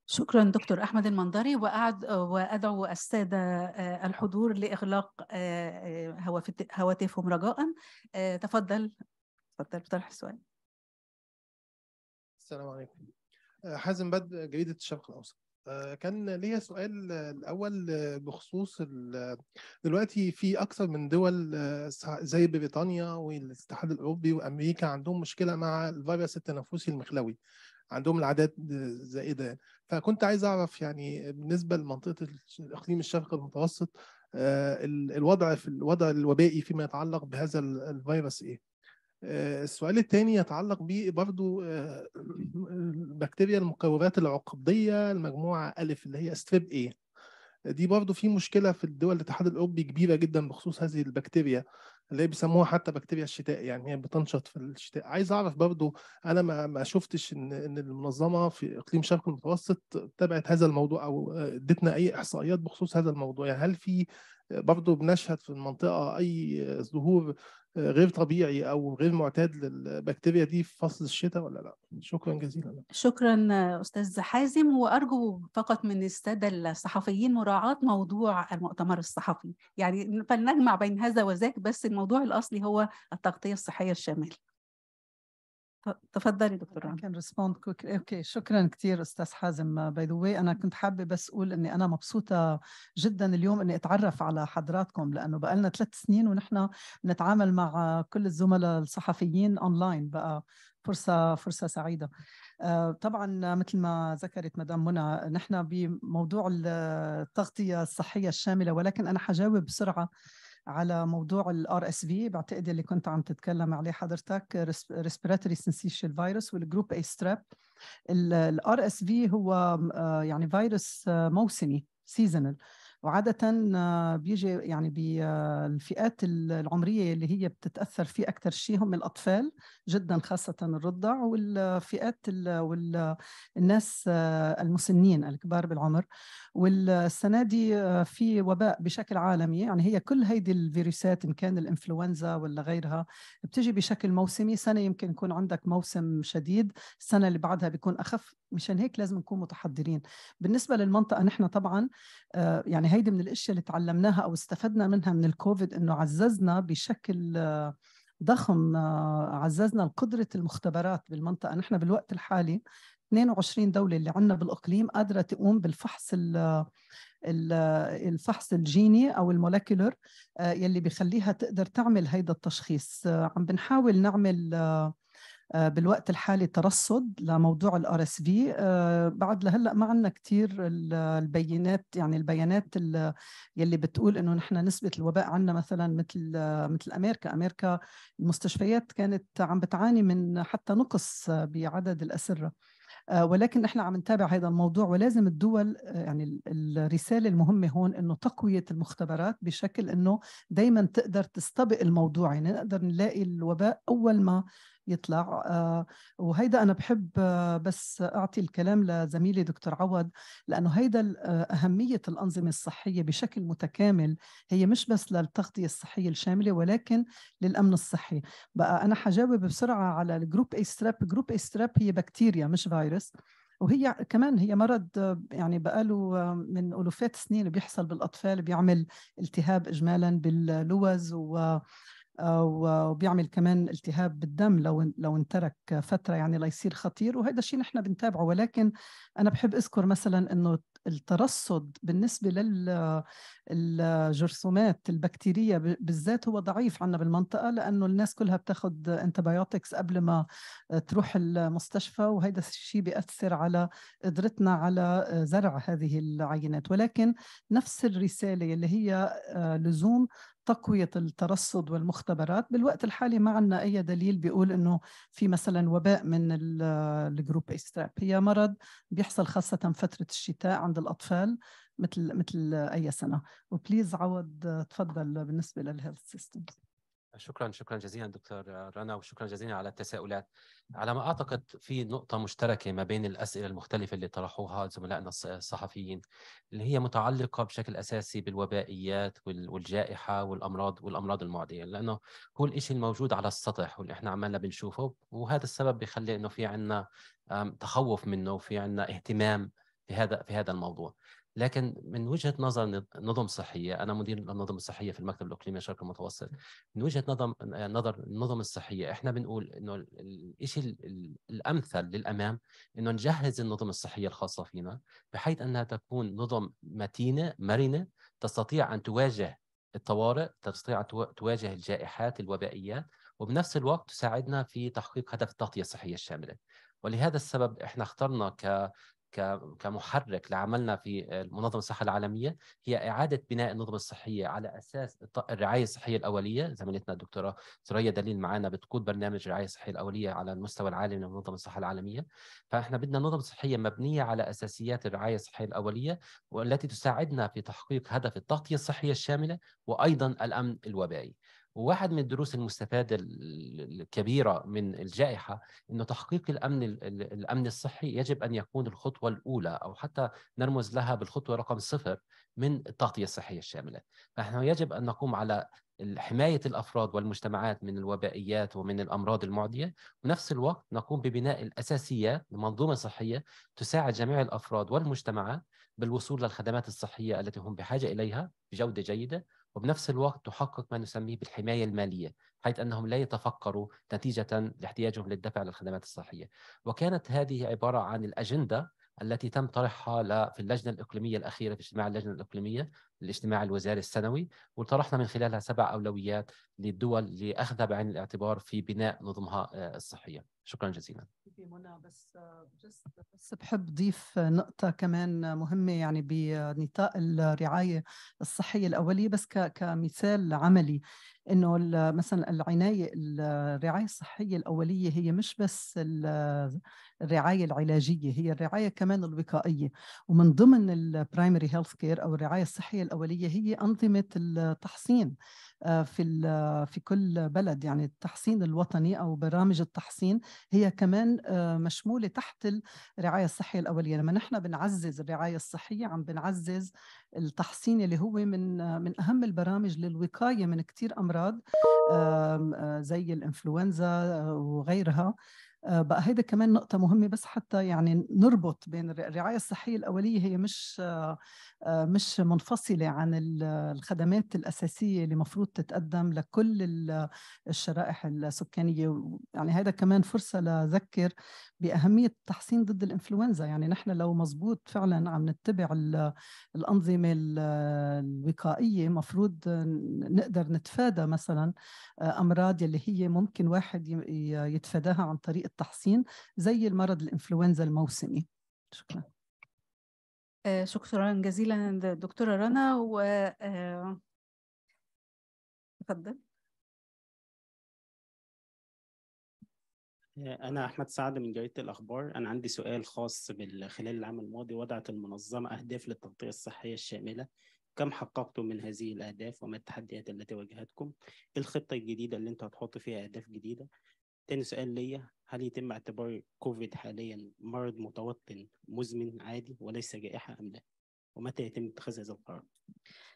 شكرا دكتور احمد المنظري واعد وادعو الساده آه، الحضور لاغلاق آه، آه، هواتفهم رجاء تفضل تفضل طرح السؤال السلام عليكم حازم بدر جريده الشرق الاوسط كان ليا سؤال الاول بخصوص دلوقتي في اكثر من دول زي بريطانيا والاتحاد الاوروبي وامريكا عندهم مشكله مع الفيروس التنفسي المخلوي عندهم العادات زائده فكنت عايز اعرف يعني بالنسبه لمنطقه الاقليم الشرق المتوسط آه، الوضع في الوضع الوبائي فيما يتعلق بهذا الفيروس ايه آه، السؤال الثاني يتعلق برضو آه، البكتيريا المكورات العقديه المجموعه الف اللي هي ستريب ايه دي برضو في مشكله في الدول الاتحاد الاوروبي كبيره جدا بخصوص هذه البكتيريا اللي هي بيسموها حتى بكتيريا الشتاء يعني هي بتنشط في الشتاء عايز اعرف برضو انا ما ما شفتش ان ان المنظمه في اقليم شرق المتوسط تابعت هذا الموضوع او ادتنا اي احصائيات بخصوص هذا الموضوع يعني هل في برضو بنشهد في المنطقه اي ظهور غير طبيعي او غير معتاد للبكتيريا دي في فصل الشتاء ولا لا شكرا جزيلا شكرا استاذ حازم وارجو فقط من الساده الصحفيين مراعاه موضوع المؤتمر الصحفي يعني فلنجمع بين هذا وذاك بس الموضوع الاصلي هو التغطيه الصحيه الشامله تفضلي دكتور رنا كان ريسبوند اوكي شكرا كثير استاذ حازم باي uh, ذا انا كنت حابه بس اقول اني انا مبسوطه جدا اليوم اني اتعرف على حضراتكم لانه بقى لنا ثلاث سنين ونحن بنتعامل مع كل الزملاء الصحفيين اونلاين بقى فرصه فرصه سعيده uh, طبعا مثل ما ذكرت مدام منى نحن بموضوع التغطيه الصحيه الشامله ولكن انا حجاوب بسرعه على موضوع الار اس في بعتقد اللي كنت عم تتكلم عليه حضرتك ريسبيراتوري سنسيشال فيروس والجروب اي ستراب الار اس في هو آه، يعني فيروس آه، موسمي سيزونال وعادة آه، بيجي يعني بالفئات آه، العمرية اللي هي بتتأثر فيه أكثر شيء هم الأطفال جدا خاصة الرضع والفئات والناس آه، المسنين الكبار بالعمر والسنة دي في وباء بشكل عالمي يعني هي كل هيدي الفيروسات إن كان الإنفلونزا ولا غيرها بتجي بشكل موسمي سنة يمكن يكون عندك موسم شديد السنة اللي بعدها بيكون أخف مشان هيك لازم نكون متحضرين بالنسبه للمنطقه نحن طبعا آه، يعني هيدي من الاشياء اللي تعلمناها او استفدنا منها من الكوفيد انه عززنا بشكل آه، ضخم آه، عززنا قدرة المختبرات بالمنطقة نحن بالوقت الحالي 22 دولة اللي عندنا بالإقليم قادرة تقوم بالفحص الفحص الجيني أو المولكيولر يلي بخليها تقدر تعمل هيدا التشخيص عم بنحاول نعمل آه، بالوقت الحالي ترصد لموضوع الار اس في آه، بعد لهلا ما عندنا كثير البيانات يعني البيانات يلي بتقول انه نحن نسبه الوباء عندنا مثلا مثل مثل امريكا امريكا المستشفيات كانت عم بتعاني من حتى نقص بعدد الاسره آه، ولكن نحن عم نتابع هذا الموضوع ولازم الدول يعني الرساله المهمه هون انه تقويه المختبرات بشكل انه دائما تقدر تستبق الموضوع يعني نقدر نلاقي الوباء اول ما يطلع آه، وهيدا أنا بحب آه، بس أعطي الكلام لزميلي دكتور عوض لأنه هيدا آه، أهمية الأنظمة الصحية بشكل متكامل هي مش بس للتغطيه الصحية الشاملة ولكن للأمن الصحي بقى أنا حجاوب بسرعة على الجروب اي ستراب جروب اي ستراب هي بكتيريا مش فيروس وهي كمان هي مرض يعني بقاله من ألوفات سنين بيحصل بالأطفال بيعمل التهاب إجمالا باللوز و آه، وبيعمل كمان التهاب بالدم لو لو انترك فتره يعني ليصير خطير وهذا الشيء نحن بنتابعه ولكن انا بحب اذكر مثلا انه الترصد بالنسبه للجرثومات البكتيريه بالذات هو ضعيف عندنا بالمنطقه لانه الناس كلها بتاخذ انتبيوتكس قبل ما تروح المستشفى وهذا الشيء بياثر على قدرتنا على زرع هذه العينات ولكن نفس الرساله اللي هي آه، لزوم تقوية الترصد والمختبرات بالوقت الحالي ما عندنا أي دليل بيقول أنه في مثلا وباء من الجروب إستراب هي مرض بيحصل خاصة فترة الشتاء عند الأطفال مثل مثل أي سنة وبليز عوض تفضل بالنسبة للهيلث سيستمز شكرا شكرا جزيلا دكتور رنا وشكرا جزيلا على التساؤلات على ما اعتقد في نقطه مشتركه ما بين الاسئله المختلفه اللي طرحوها زملائنا الصحفيين اللي هي متعلقه بشكل اساسي بالوبائيات والجائحه والامراض والامراض المعديه لانه هو الشيء الموجود على السطح واللي احنا عمالنا بنشوفه وهذا السبب بيخلي انه في عندنا تخوف منه وفي عندنا اهتمام في هذا في هذا الموضوع لكن من وجهه نظر نظم صحيه انا مدير النظم الصحيه في المكتب الاقليمي الشرق المتوسط من وجهه نظر نظر النظم الصحيه احنا بنقول انه الشيء الامثل للامام انه نجهز النظم الصحيه الخاصه فينا بحيث انها تكون نظم متينه مرنه تستطيع ان تواجه الطوارئ تستطيع ان تواجه الجائحات الوبائيات وبنفس الوقت تساعدنا في تحقيق هدف التغطيه الصحيه الشامله ولهذا السبب احنا اخترنا ك كمحرك لعملنا في منظمه الصحه العالميه هي اعاده بناء النظم الصحيه على اساس الرعايه الصحيه الاوليه زميلتنا الدكتوره ثريا دليل معنا بتقود برنامج الرعايه الصحيه الاوليه على المستوى العالمي لمنظمه الصحه العالميه فاحنا بدنا نظم صحيه مبنيه على اساسيات الرعايه الصحيه الاوليه والتي تساعدنا في تحقيق هدف التغطيه الصحيه الشامله وايضا الامن الوبائي وواحد من الدروس المستفاده الكبيره من الجائحه انه تحقيق الامن الامن الصحي يجب ان يكون الخطوه الاولى او حتى نرمز لها بالخطوه رقم صفر من التغطيه الصحيه الشامله، فنحن يجب ان نقوم على حمايه الافراد والمجتمعات من الوبائيات ومن الامراض المعديه، ونفس الوقت نقوم ببناء الاساسيات لمنظومه صحيه تساعد جميع الافراد والمجتمعات بالوصول للخدمات الصحيه التي هم بحاجه اليها بجوده جيده وبنفس الوقت تحقق ما نسميه بالحماية المالية حيث أنهم لا يتفقروا نتيجة لاحتياجهم للدفع للخدمات الصحية وكانت هذه عبارة عن الأجندة التي تم طرحها في اللجنه الاقليميه الاخيره في اجتماع اللجنه الاقليميه الاجتماع الوزاري السنوي وطرحنا من خلالها سبع أولويات للدول لأخذها بعين الاعتبار في بناء نظمها آه، الصحية شكرا جزيلا منى بس آه، بس بحب ضيف آه، نقطة كمان مهمة يعني بنطاق الرعاية الصحية الأولية بس كمثال عملي إنه مثلا العناية الرعاية الصحية الأولية هي مش بس الرعاية العلاجية هي الرعاية كمان الوقائية ومن ضمن البرايمري هيلث كير أو الرعاية الصحية الاوليه هي انظمه التحصين آه، في آه، في كل بلد يعني التحصين الوطني او برامج التحصين هي كمان آه، مشموله تحت الرعايه الصحيه الاوليه لما نحن بنعزز الرعايه الصحيه عم بنعزز التحصين اللي هو من من اهم البرامج للوقايه من كثير امراض زي الانفلونزا وغيرها آه، بقى هيدا كمان نقطة مهمة بس حتى يعني نربط بين الرعاية الصحية الأولية هي مش آه، آه، مش منفصلة عن الخدمات الأساسية اللي مفروض تتقدم لكل الشرائح السكانية يعني هذا كمان فرصة لذكر بأهمية التحصين ضد الإنفلونزا يعني نحن لو مزبوط فعلا عم نتبع الأنظمة الوقائية مفروض نقدر نتفادى مثلا أمراض اللي هي ممكن واحد يتفاداها عن طريق التحصين زي المرض الانفلونزا الموسمي شكرا آه، شكرا جزيلا دكتوره رنا و آه، تفضل آه، أنا أحمد سعد من جريدة الأخبار، أنا عندي سؤال خاص خلال العام الماضي وضعت المنظمة أهداف للتغطية الصحية الشاملة، كم حققتم من هذه الأهداف وما التحديات التي واجهتكم؟ إيه الخطة الجديدة اللي أنت هتحط فيها أهداف جديدة؟ تاني سؤال ليا هل يتم اعتبار كوفيد حاليا مرض متوطن مزمن عادي وليس جائحة أم لا؟ ومتى يتم اتخاذ هذا القرار؟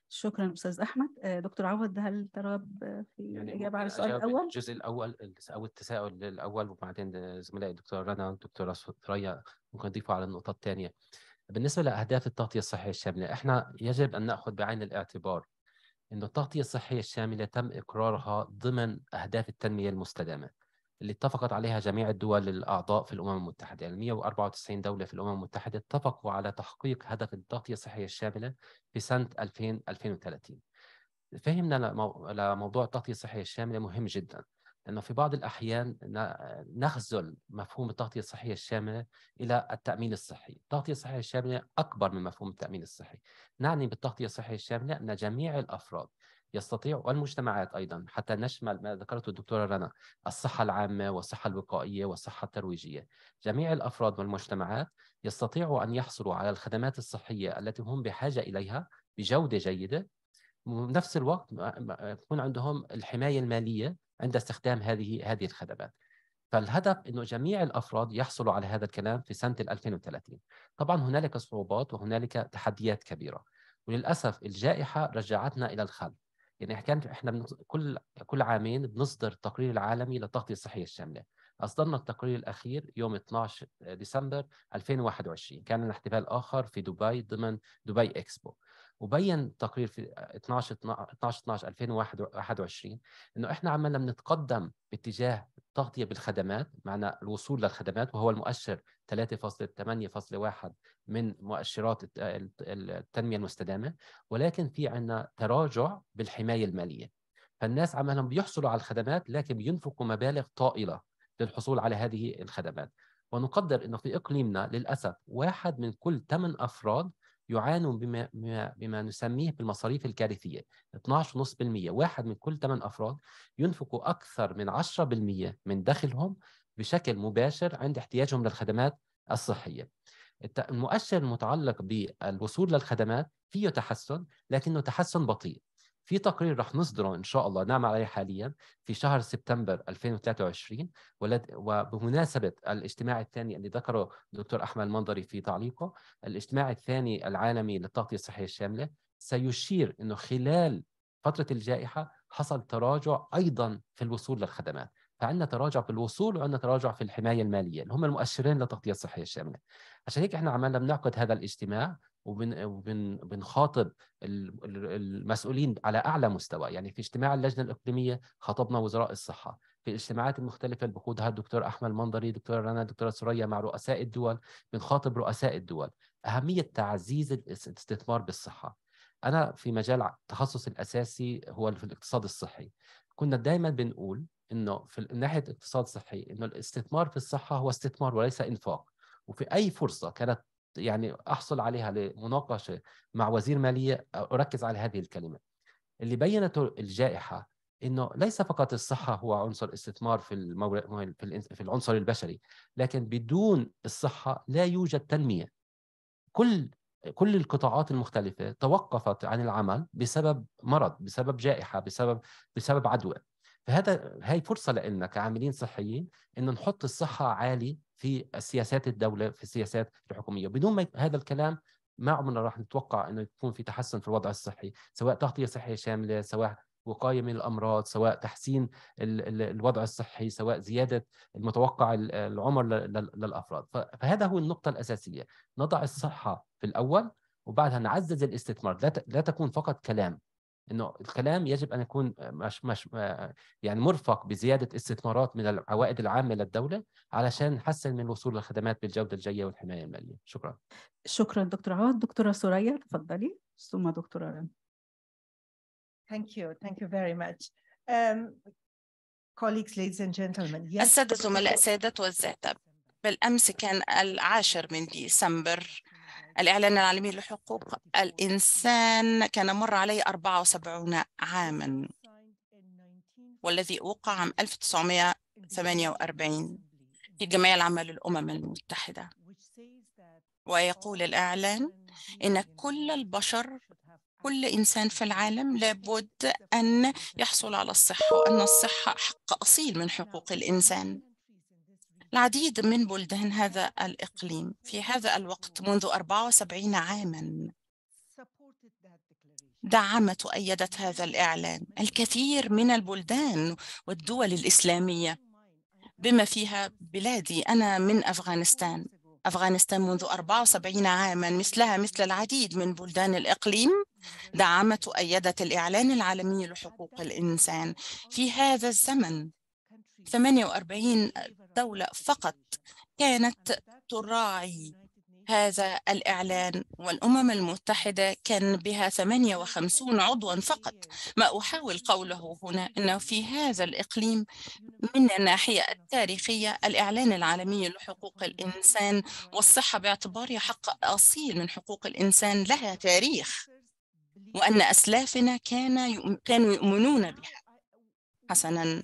شكرا استاذ احمد آه، دكتور عوض هل ترى في يعني على السؤال الاول؟ الجزء الاول او التساؤل الاول وبعدين زملائي الدكتوره رنا والدكتوره ثريا ممكن يضيفوا على النقطه الثانيه. بالنسبه لاهداف التغطيه الصحيه الشامله احنا يجب ان ناخذ بعين الاعتبار انه التغطيه الصحيه الشامله تم اقرارها ضمن اهداف التنميه المستدامه. اللي اتفقت عليها جميع الدول الأعضاء في الأمم المتحدة يعني 194 دولة في الأمم المتحدة اتفقوا على تحقيق هدف التغطية الصحية الشاملة في سنة 2000 2030 فهمنا لموضوع التغطية الصحية الشاملة مهم جدا لأنه في بعض الأحيان نخزل مفهوم التغطية الصحية الشاملة إلى التأمين الصحي التغطية الصحية الشاملة أكبر من مفهوم التأمين الصحي نعني بالتغطية الصحية الشاملة أن جميع الأفراد يستطيع والمجتمعات أيضا حتى نشمل ما ذكرته الدكتورة رنا الصحة العامة والصحة الوقائية والصحة الترويجية جميع الأفراد والمجتمعات يستطيعوا أن يحصلوا على الخدمات الصحية التي هم بحاجة إليها بجودة جيدة بنفس الوقت يكون عندهم الحماية المالية عند استخدام هذه هذه الخدمات فالهدف انه جميع الافراد يحصلوا على هذا الكلام في سنه 2030 طبعا هنالك صعوبات وهنالك تحديات كبيره وللاسف الجائحه رجعتنا الى الخلف يعني احنا احنا كل كل عامين بنصدر التقرير العالمي للتغطيه الصحيه الشامله اصدرنا التقرير الاخير يوم 12 ديسمبر 2021 كان لنا احتفال اخر في دبي ضمن دبي اكسبو وبين التقرير في 12 12 12 2021 انه احنا عمالنا بنتقدم باتجاه تغطية بالخدمات معنى الوصول للخدمات وهو المؤشر 3.8.1 من مؤشرات التنمية المستدامة ولكن في عندنا تراجع بالحماية المالية فالناس عمالهم بيحصلوا على الخدمات لكن بينفقوا مبالغ طائلة للحصول على هذه الخدمات ونقدر أنه في إقليمنا للأسف واحد من كل ثمان أفراد يعانوا بما, بما, بما نسميه بالمصاريف الكارثية 12.5% واحد من كل 8 أفراد ينفقوا أكثر من 10% من دخلهم بشكل مباشر عند احتياجهم للخدمات الصحية المؤشر المتعلق بالوصول للخدمات فيه تحسن لكنه تحسن بطيء في تقرير رح نصدره ان شاء الله نعمل عليه حاليا في شهر سبتمبر 2023 وبمناسبه الاجتماع الثاني اللي ذكره الدكتور احمد المنظري في تعليقه الاجتماع الثاني العالمي للتغطيه الصحيه الشامله سيشير انه خلال فتره الجائحه حصل تراجع ايضا في الوصول للخدمات فعندنا تراجع في الوصول وعندنا تراجع في الحمايه الماليه اللي هم المؤشرين للتغطيه الصحيه الشامله عشان هيك احنا عملنا بنعقد هذا الاجتماع وبن وبن بنخاطب المسؤولين على اعلى مستوى يعني في اجتماع اللجنه الاقليميه خاطبنا وزراء الصحه في الاجتماعات المختلفه اللي بقودها الدكتور احمد منظري دكتور رنا دكتوره سوريا مع رؤساء الدول بنخاطب رؤساء الدول اهميه تعزيز الاستثمار بالصحه انا في مجال التخصص الاساسي هو في الاقتصاد الصحي كنا دايما بنقول انه في ناحيه اقتصاد صحي انه الاستثمار في الصحه هو استثمار وليس انفاق وفي اي فرصه كانت يعني احصل عليها لمناقشه مع وزير ماليه اركز على هذه الكلمه. اللي بينته الجائحه انه ليس فقط الصحه هو عنصر استثمار في المور... في العنصر البشري، لكن بدون الصحه لا يوجد تنميه. كل كل القطاعات المختلفه توقفت عن العمل بسبب مرض، بسبب جائحه، بسبب بسبب عدوى. فهذا هي فرصه لنا كعاملين صحيين ان نحط الصحه عالي في سياسات الدوله في السياسات الحكوميه بدون ما هذا الكلام ما عمرنا راح نتوقع انه يكون في تحسن في الوضع الصحي سواء تغطيه صحيه شامله سواء وقايه من الامراض سواء تحسين الوضع الصحي سواء زياده المتوقع العمر للافراد فهذا هو النقطه الاساسيه نضع الصحه في الاول وبعدها نعزز الاستثمار لا تكون فقط كلام انه الكلام يجب ان يكون مش مش يعني مرفق بزياده استثمارات من العوائد العامه للدوله علشان نحسن من وصول الخدمات بالجوده الجايه والحمايه الماليه شكرا شكرا دكتور عوض دكتوره سوريا تفضلي ثم دكتوره رن ثانك يو ثانك يو فيري ماتش Um, colleagues, ladies and gentlemen. Yes. السادة زملاء سادة والزاده بالأمس كان العاشر من ديسمبر الإعلان العالمي لحقوق الإنسان كان مر عليه 74 عاماً والذي أوقع عام 1948 في الجمعية العامة للأمم المتحدة ويقول الإعلان إن كل البشر كل إنسان في العالم لابد أن يحصل على الصحة وأن الصحة حق أصيل من حقوق الإنسان العديد من بلدان هذا الإقليم في هذا الوقت منذ 74 عاماً دعمت وأيدت هذا الإعلان الكثير من البلدان والدول الإسلامية بما فيها بلادي أنا من أفغانستان أفغانستان منذ 74 عاما مثلها مثل العديد من بلدان الإقليم دعمت وأيدت الإعلان العالمي لحقوق الإنسان في هذا الزمن 48 دولة فقط كانت تراعي هذا الإعلان والأمم المتحدة كان بها 58 عضوا فقط ما أحاول قوله هنا أنه في هذا الإقليم من الناحية التاريخية الإعلان العالمي لحقوق الإنسان والصحة باعتباره حق أصيل من حقوق الإنسان لها تاريخ وأن أسلافنا كان كانوا يؤمنون بها حسناً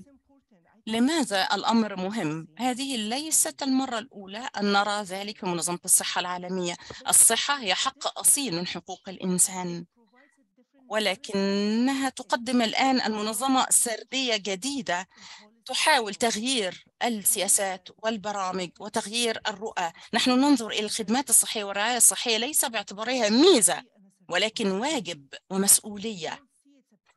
لماذا الأمر مهم؟ هذه ليست المرة الأولى أن نرى ذلك في منظمة الصحة العالمية الصحة هي حق أصيل من حقوق الإنسان ولكنها تقدم الآن المنظمة سردية جديدة تحاول تغيير السياسات والبرامج وتغيير الرؤى نحن ننظر إلى الخدمات الصحية والرعاية الصحية ليس باعتبارها ميزة ولكن واجب ومسؤولية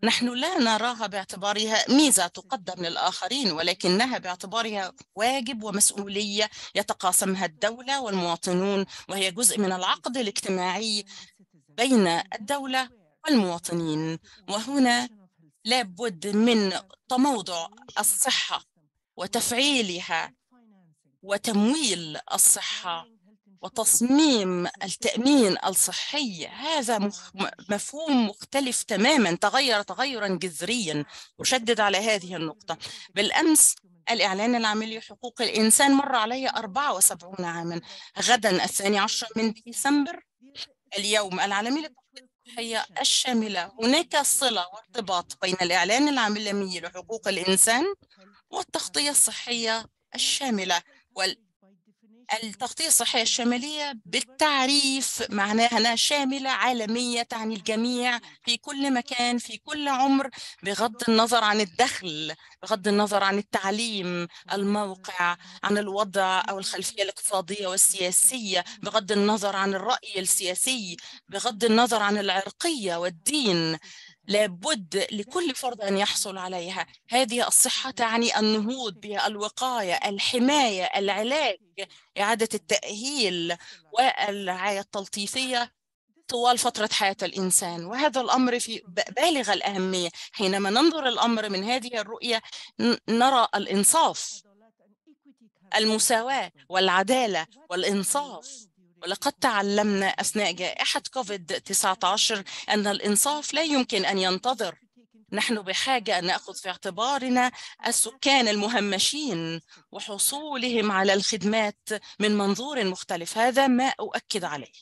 نحن لا نراها باعتبارها ميزة تقدم للآخرين ولكنها باعتبارها واجب ومسؤولية يتقاسمها الدولة والمواطنون وهي جزء من العقد الاجتماعي بين الدولة والمواطنين وهنا لابد من تموضع الصحة وتفعيلها وتمويل الصحة وتصميم التأمين الصحي هذا مفهوم مختلف تماما تغير تغيرا جذريا أشدد على هذه النقطة بالأمس الإعلان العام لحقوق الإنسان مر علي 74 عاما غدا الثاني عشر من ديسمبر اليوم العالمي هي الصحية الشاملة هناك صلة وارتباط بين الإعلان العالمي لحقوق الإنسان والتغطية الصحية الشاملة وال التغطية الصحية الشمالية بالتعريف معناها أنها شاملة عالمية تعني الجميع في كل مكان في كل عمر بغض النظر عن الدخل بغض النظر عن التعليم الموقع عن الوضع أو الخلفية الاقتصادية والسياسية بغض النظر عن الرأي السياسي بغض النظر عن العرقية والدين لابد لكل فرد أن يحصل عليها هذه الصحة تعني النهوض بالوقاية الحماية العلاج إعادة التأهيل والرعاية التلطيفية طوال فترة حياة الإنسان وهذا الأمر في بالغ الأهمية حينما ننظر الأمر من هذه الرؤية نرى الإنصاف المساواة والعدالة والإنصاف لقد تعلمنا أثناء جائحة كوفيد-19 أن الإنصاف لا يمكن أن ينتظر نحن بحاجة أن نأخذ في اعتبارنا السكان المهمشين وحصولهم على الخدمات من منظور مختلف هذا ما أؤكد عليه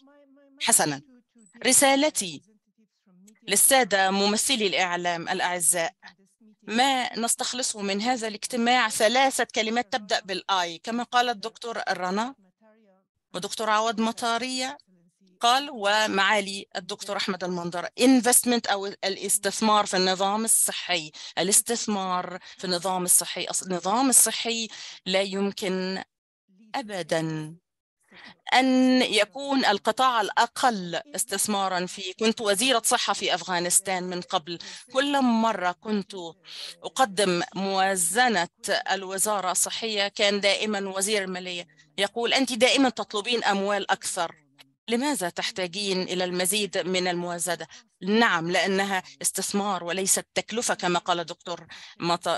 حسنا رسالتي للسادة ممثلي الإعلام الأعزاء ما نستخلصه من هذا الاجتماع ثلاثة كلمات تبدأ بالآي كما قال الدكتور رنا ودكتور عوض مطارية قال ومعالي الدكتور أحمد المنظر investment أو الاستثمار في النظام الصحي الاستثمار في النظام الصحي النظام الصحي لا يمكن أبداً أن يكون القطاع الأقل استثمارا فيه كنت وزيرة صحة في أفغانستان من قبل كل مرة كنت أقدم موازنة الوزارة الصحية كان دائما وزير المالية يقول أنت دائما تطلبين أموال أكثر لماذا تحتاجين إلى المزيد من الموازدة؟ نعم لأنها استثمار وليست تكلفة كما قال دكتور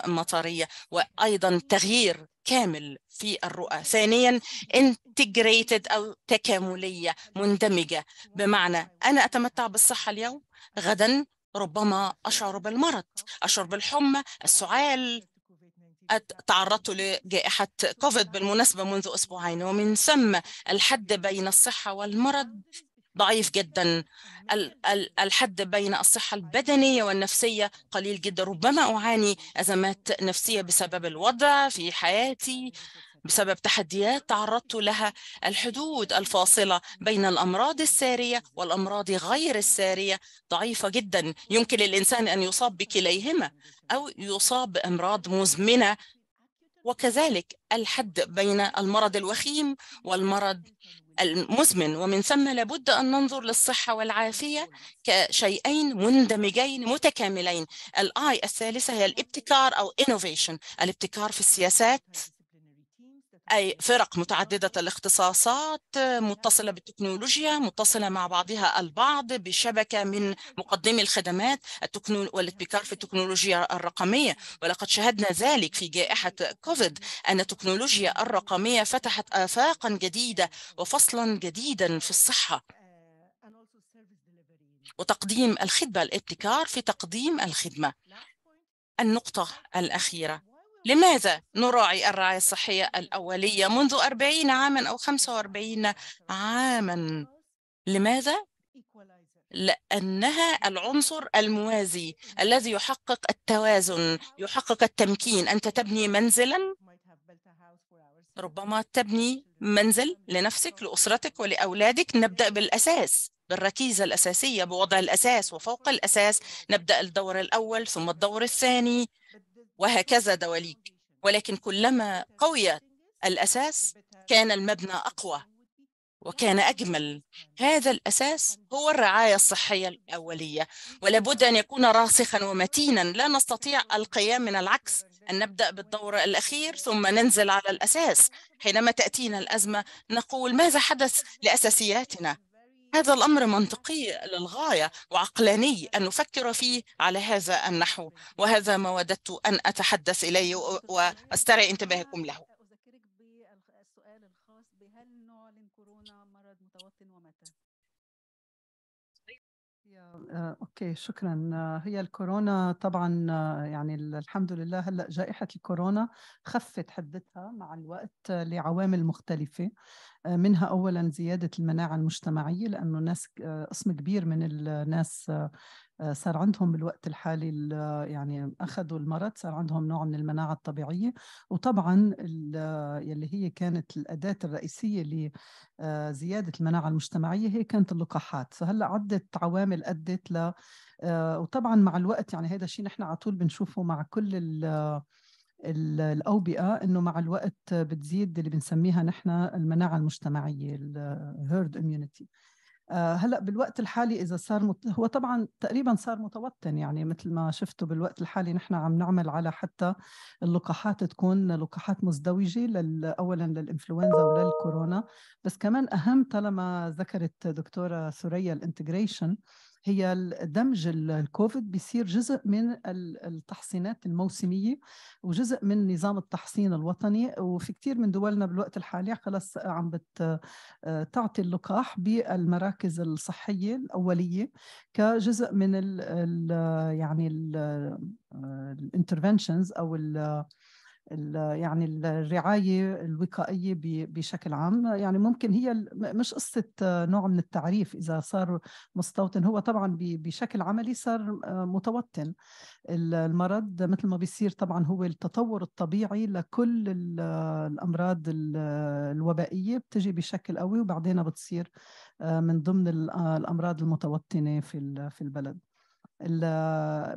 مطرية وأيضا تغيير كامل في الرؤى ثانيا integrated أو تكاملية مندمجة بمعنى أنا أتمتع بالصحة اليوم غدا ربما أشعر بالمرض أشعر بالحمى السعال تعرضت لجائحة كوفيد بالمناسبة منذ أسبوعين ومن ثم الحد بين الصحة والمرض ضعيف جدا الحد بين الصحة البدنية والنفسية قليل جدا ربما أعاني أزمات نفسية بسبب الوضع في حياتي بسبب تحديات تعرضت لها الحدود الفاصله بين الامراض الساريه والامراض غير الساريه ضعيفه جدا يمكن للانسان ان يصاب بكليهما او يصاب بامراض مزمنه وكذلك الحد بين المرض الوخيم والمرض المزمن ومن ثم لابد ان ننظر للصحه والعافيه كشيئين مندمجين متكاملين الاي الثالثه هي الابتكار او انوفيشن الابتكار في السياسات أي فرق متعددة الاختصاصات متصلة بالتكنولوجيا متصلة مع بعضها البعض بشبكة من مقدمي الخدمات والابتكار في التكنولوجيا الرقمية ولقد شهدنا ذلك في جائحة كوفيد أن التكنولوجيا الرقمية فتحت آفاقا جديدة وفصلا جديدا في الصحة وتقديم الخدمة الابتكار في تقديم الخدمة النقطة الأخيرة لماذا نراعي الرعاية الصحية الأولية منذ 40 عاما أو 45 عاما؟ لماذا؟ لأنها العنصر الموازي الذي يحقق التوازن يحقق التمكين أنت تبني منزلا ربما تبني منزل لنفسك لأسرتك ولأولادك نبدأ بالأساس بالركيزة الأساسية بوضع الأساس وفوق الأساس نبدأ الدور الأول ثم الدور الثاني وهكذا دواليك ولكن كلما قوي الأساس كان المبنى أقوى وكان أجمل هذا الأساس هو الرعاية الصحية الأولية ولابد أن يكون راسخا ومتينا لا نستطيع القيام من العكس أن نبدأ بالدور الأخير ثم ننزل على الأساس حينما تأتينا الأزمة نقول ماذا حدث لأساسياتنا هذا الأمر منطقي للغاية وعقلاني أن نفكر فيه على هذا النحو وهذا ما وددت أن أتحدث إليه وأسترعي انتباهكم له آه، اوكي شكرا هي الكورونا طبعا يعني الحمد لله هلا جائحه الكورونا خفت حدتها مع الوقت لعوامل مختلفه آه، منها اولا زياده المناعه المجتمعيه لانه ناس آه، قسم كبير من الناس آه، صار عندهم بالوقت الحالي يعني اخذوا المرض صار عندهم نوع من المناعه الطبيعيه وطبعا اللي هي كانت الاداه الرئيسيه لزياده المناعه المجتمعيه هي كانت اللقاحات فهلا عده عوامل ادت ل وطبعا مع الوقت يعني هذا الشيء نحن على طول بنشوفه مع كل الاوبئه انه مع الوقت بتزيد اللي بنسميها نحن المناعه المجتمعيه الهيرد اميونيتي آه، هلا بالوقت الحالي اذا صار مت... هو طبعا تقريبا صار متوطن يعني مثل ما شفتوا بالوقت الحالي نحن عم نعمل على حتى اللقاحات تكون لقاحات مزدوجه لل... اولا للانفلونزا وللكورونا بس كمان اهم طالما ذكرت دكتوره ثريا الانتجريشن هي دمج الكوفيد بيصير جزء من التحصينات الموسمية وجزء من نظام التحصين الوطني وفي كثير من دولنا بالوقت الحالي خلص عم بتعطي آه، اللقاح بالمراكز الصحية الأولية كجزء من الـ ال يعني الانترفنشنز آه، أو ال يعني الرعايه الوقائيه بشكل عام يعني ممكن هي مش قصه آه، نوع من التعريف اذا صار مستوطن هو طبعا بشكل عملي صار آه، متوطن المرض مثل ما بيصير طبعا هو التطور الطبيعي لكل آه، الامراض الوبائيه بتجي بشكل قوي وبعدين بتصير من ضمن الامراض المتوطنه في في البلد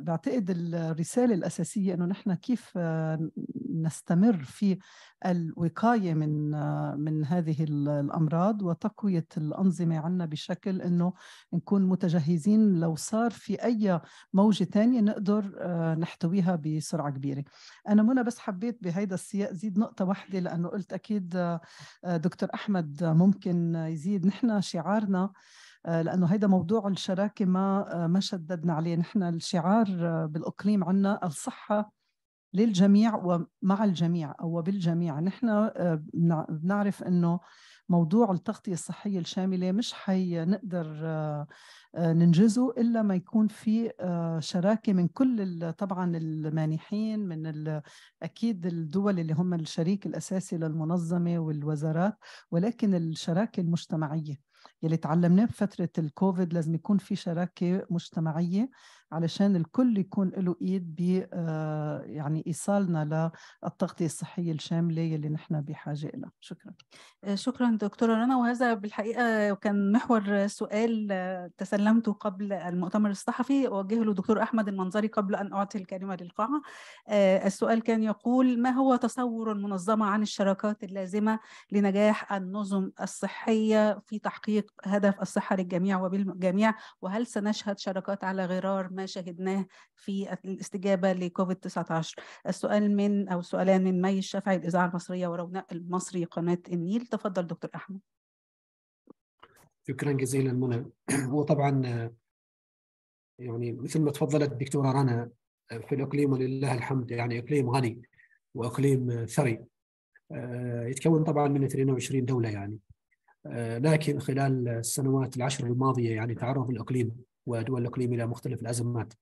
بعتقد الرسالة الأساسية أنه نحن كيف آه، نستمر في الوقاية من آه، من هذه الأمراض وتقوية الأنظمة عنا بشكل أنه نكون متجهزين لو صار في أي موجة تانية نقدر آه، نحتويها بسرعة كبيرة أنا منى بس حبيت بهيدا السياق زيد نقطة واحدة لأنه قلت أكيد دكتور أحمد ممكن يزيد نحن شعارنا آه، لانه هيدا موضوع الشراكه ما آه، ما شددنا عليه نحن الشعار آه، بالاقليم عندنا الصحه للجميع ومع الجميع او بالجميع نحن بنعرف انه موضوع التغطيه الصحيه الشامله مش حنقدر ننجزه الا ما يكون في شراكه من كل طبعا المانحين من اكيد الدول اللي هم الشريك الاساسي للمنظمه والوزارات ولكن الشراكه المجتمعيه يلي تعلمناه بفتره الكوفيد لازم يكون في شراكه مجتمعيه علشان الكل يكون له ايد ب آه، يعني ايصالنا للتغطيه الصحيه الشامله اللي نحن بحاجه لها شكرا آه، شكرا دكتوره رنا وهذا بالحقيقه كان محور سؤال آه، تسلمته قبل المؤتمر الصحفي اوجهه للدكتور احمد المنظري قبل ان اعطي الكلمه للقاعه السؤال كان يقول ما هو تصور المنظمه عن الشراكات اللازمه لنجاح النظم الصحيه في تحقيق هدف الصحه للجميع وبالجميع وهل سنشهد شراكات على غرار ما شهدناه في الاستجابه لكوفيد 19 السؤال من او سؤالان من مي الشافعي الاذاعه المصريه ورونا المصري قناه النيل تفضل دكتور احمد شكرا جزيلا منى هو طبعا آه، يعني مثل ما تفضلت دكتوره رنا آه، في الاقليم ولله الحمد يعني اقليم غني واقليم ثري آه، يتكون طبعا من 22 دوله يعني لكن خلال السنوات العشر الماضيه يعني تعرض الاقليم ودول الإقليم إلى مختلف الأزمات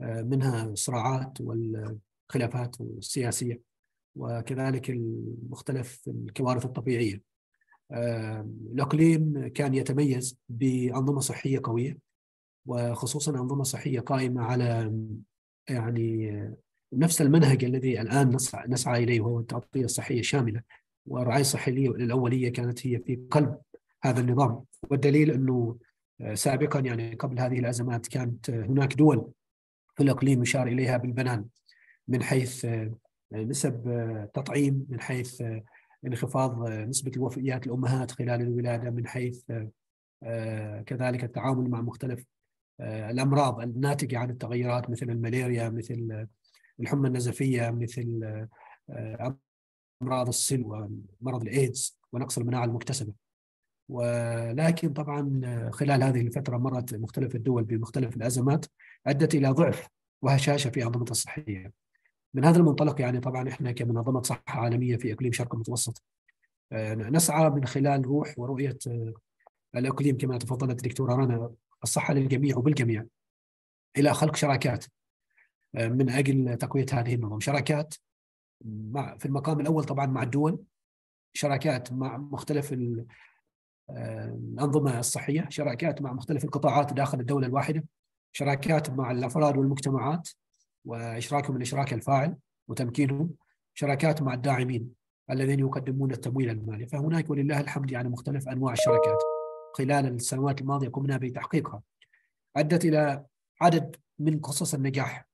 آه، منها الصراعات والخلافات السياسية وكذلك مختلف الكوارث الطبيعية آه، الإقليم كان يتميز بأنظمة صحية قوية وخصوصا أنظمة صحية قائمة على يعني نفس المنهج الذي الآن نسعى, نسعى إليه وهو التغطية الصحية الشاملة والرعاية الصحية الأولية كانت هي في قلب هذا النظام والدليل أنه سابقا يعني قبل هذه الازمات كانت هناك دول في الاقليم يشار اليها بالبنان من حيث آه، نسب آه، تطعيم من حيث آه، انخفاض نسبه الوفيات الامهات خلال الولاده من حيث كذلك التعامل مع مختلف الامراض الناتجه عن التغيرات مثل الملاريا مثل الحمى النزفيه مثل امراض السل ومرض الايدز ونقص المناعه المكتسبه. ولكن طبعا خلال هذه الفترة مرت مختلف الدول بمختلف الأزمات أدت إلى ضعف وهشاشة في أنظمة الصحية من هذا المنطلق يعني طبعا إحنا كمنظمة صحة عالمية في إقليم شرق المتوسط آه، نسعى من خلال روح ورؤية آه، الإقليم كما تفضلت الدكتورة رنا الصحة للجميع وبالجميع إلى خلق شراكات آه، من أجل تقوية هذه النظم شراكات مع في المقام الأول طبعا مع الدول شراكات مع مختلف آه، الأنظمة الصحية شراكات مع مختلف القطاعات داخل الدولة الواحدة شراكات مع الأفراد والمجتمعات وإشراكهم الإشراك الفاعل وتمكينهم شراكات مع الداعمين الذين يقدمون التمويل المالي فهناك ولله الحمد يعني مختلف أنواع الشراكات خلال السنوات الماضية قمنا بتحقيقها أدت إلى عدد من قصص النجاح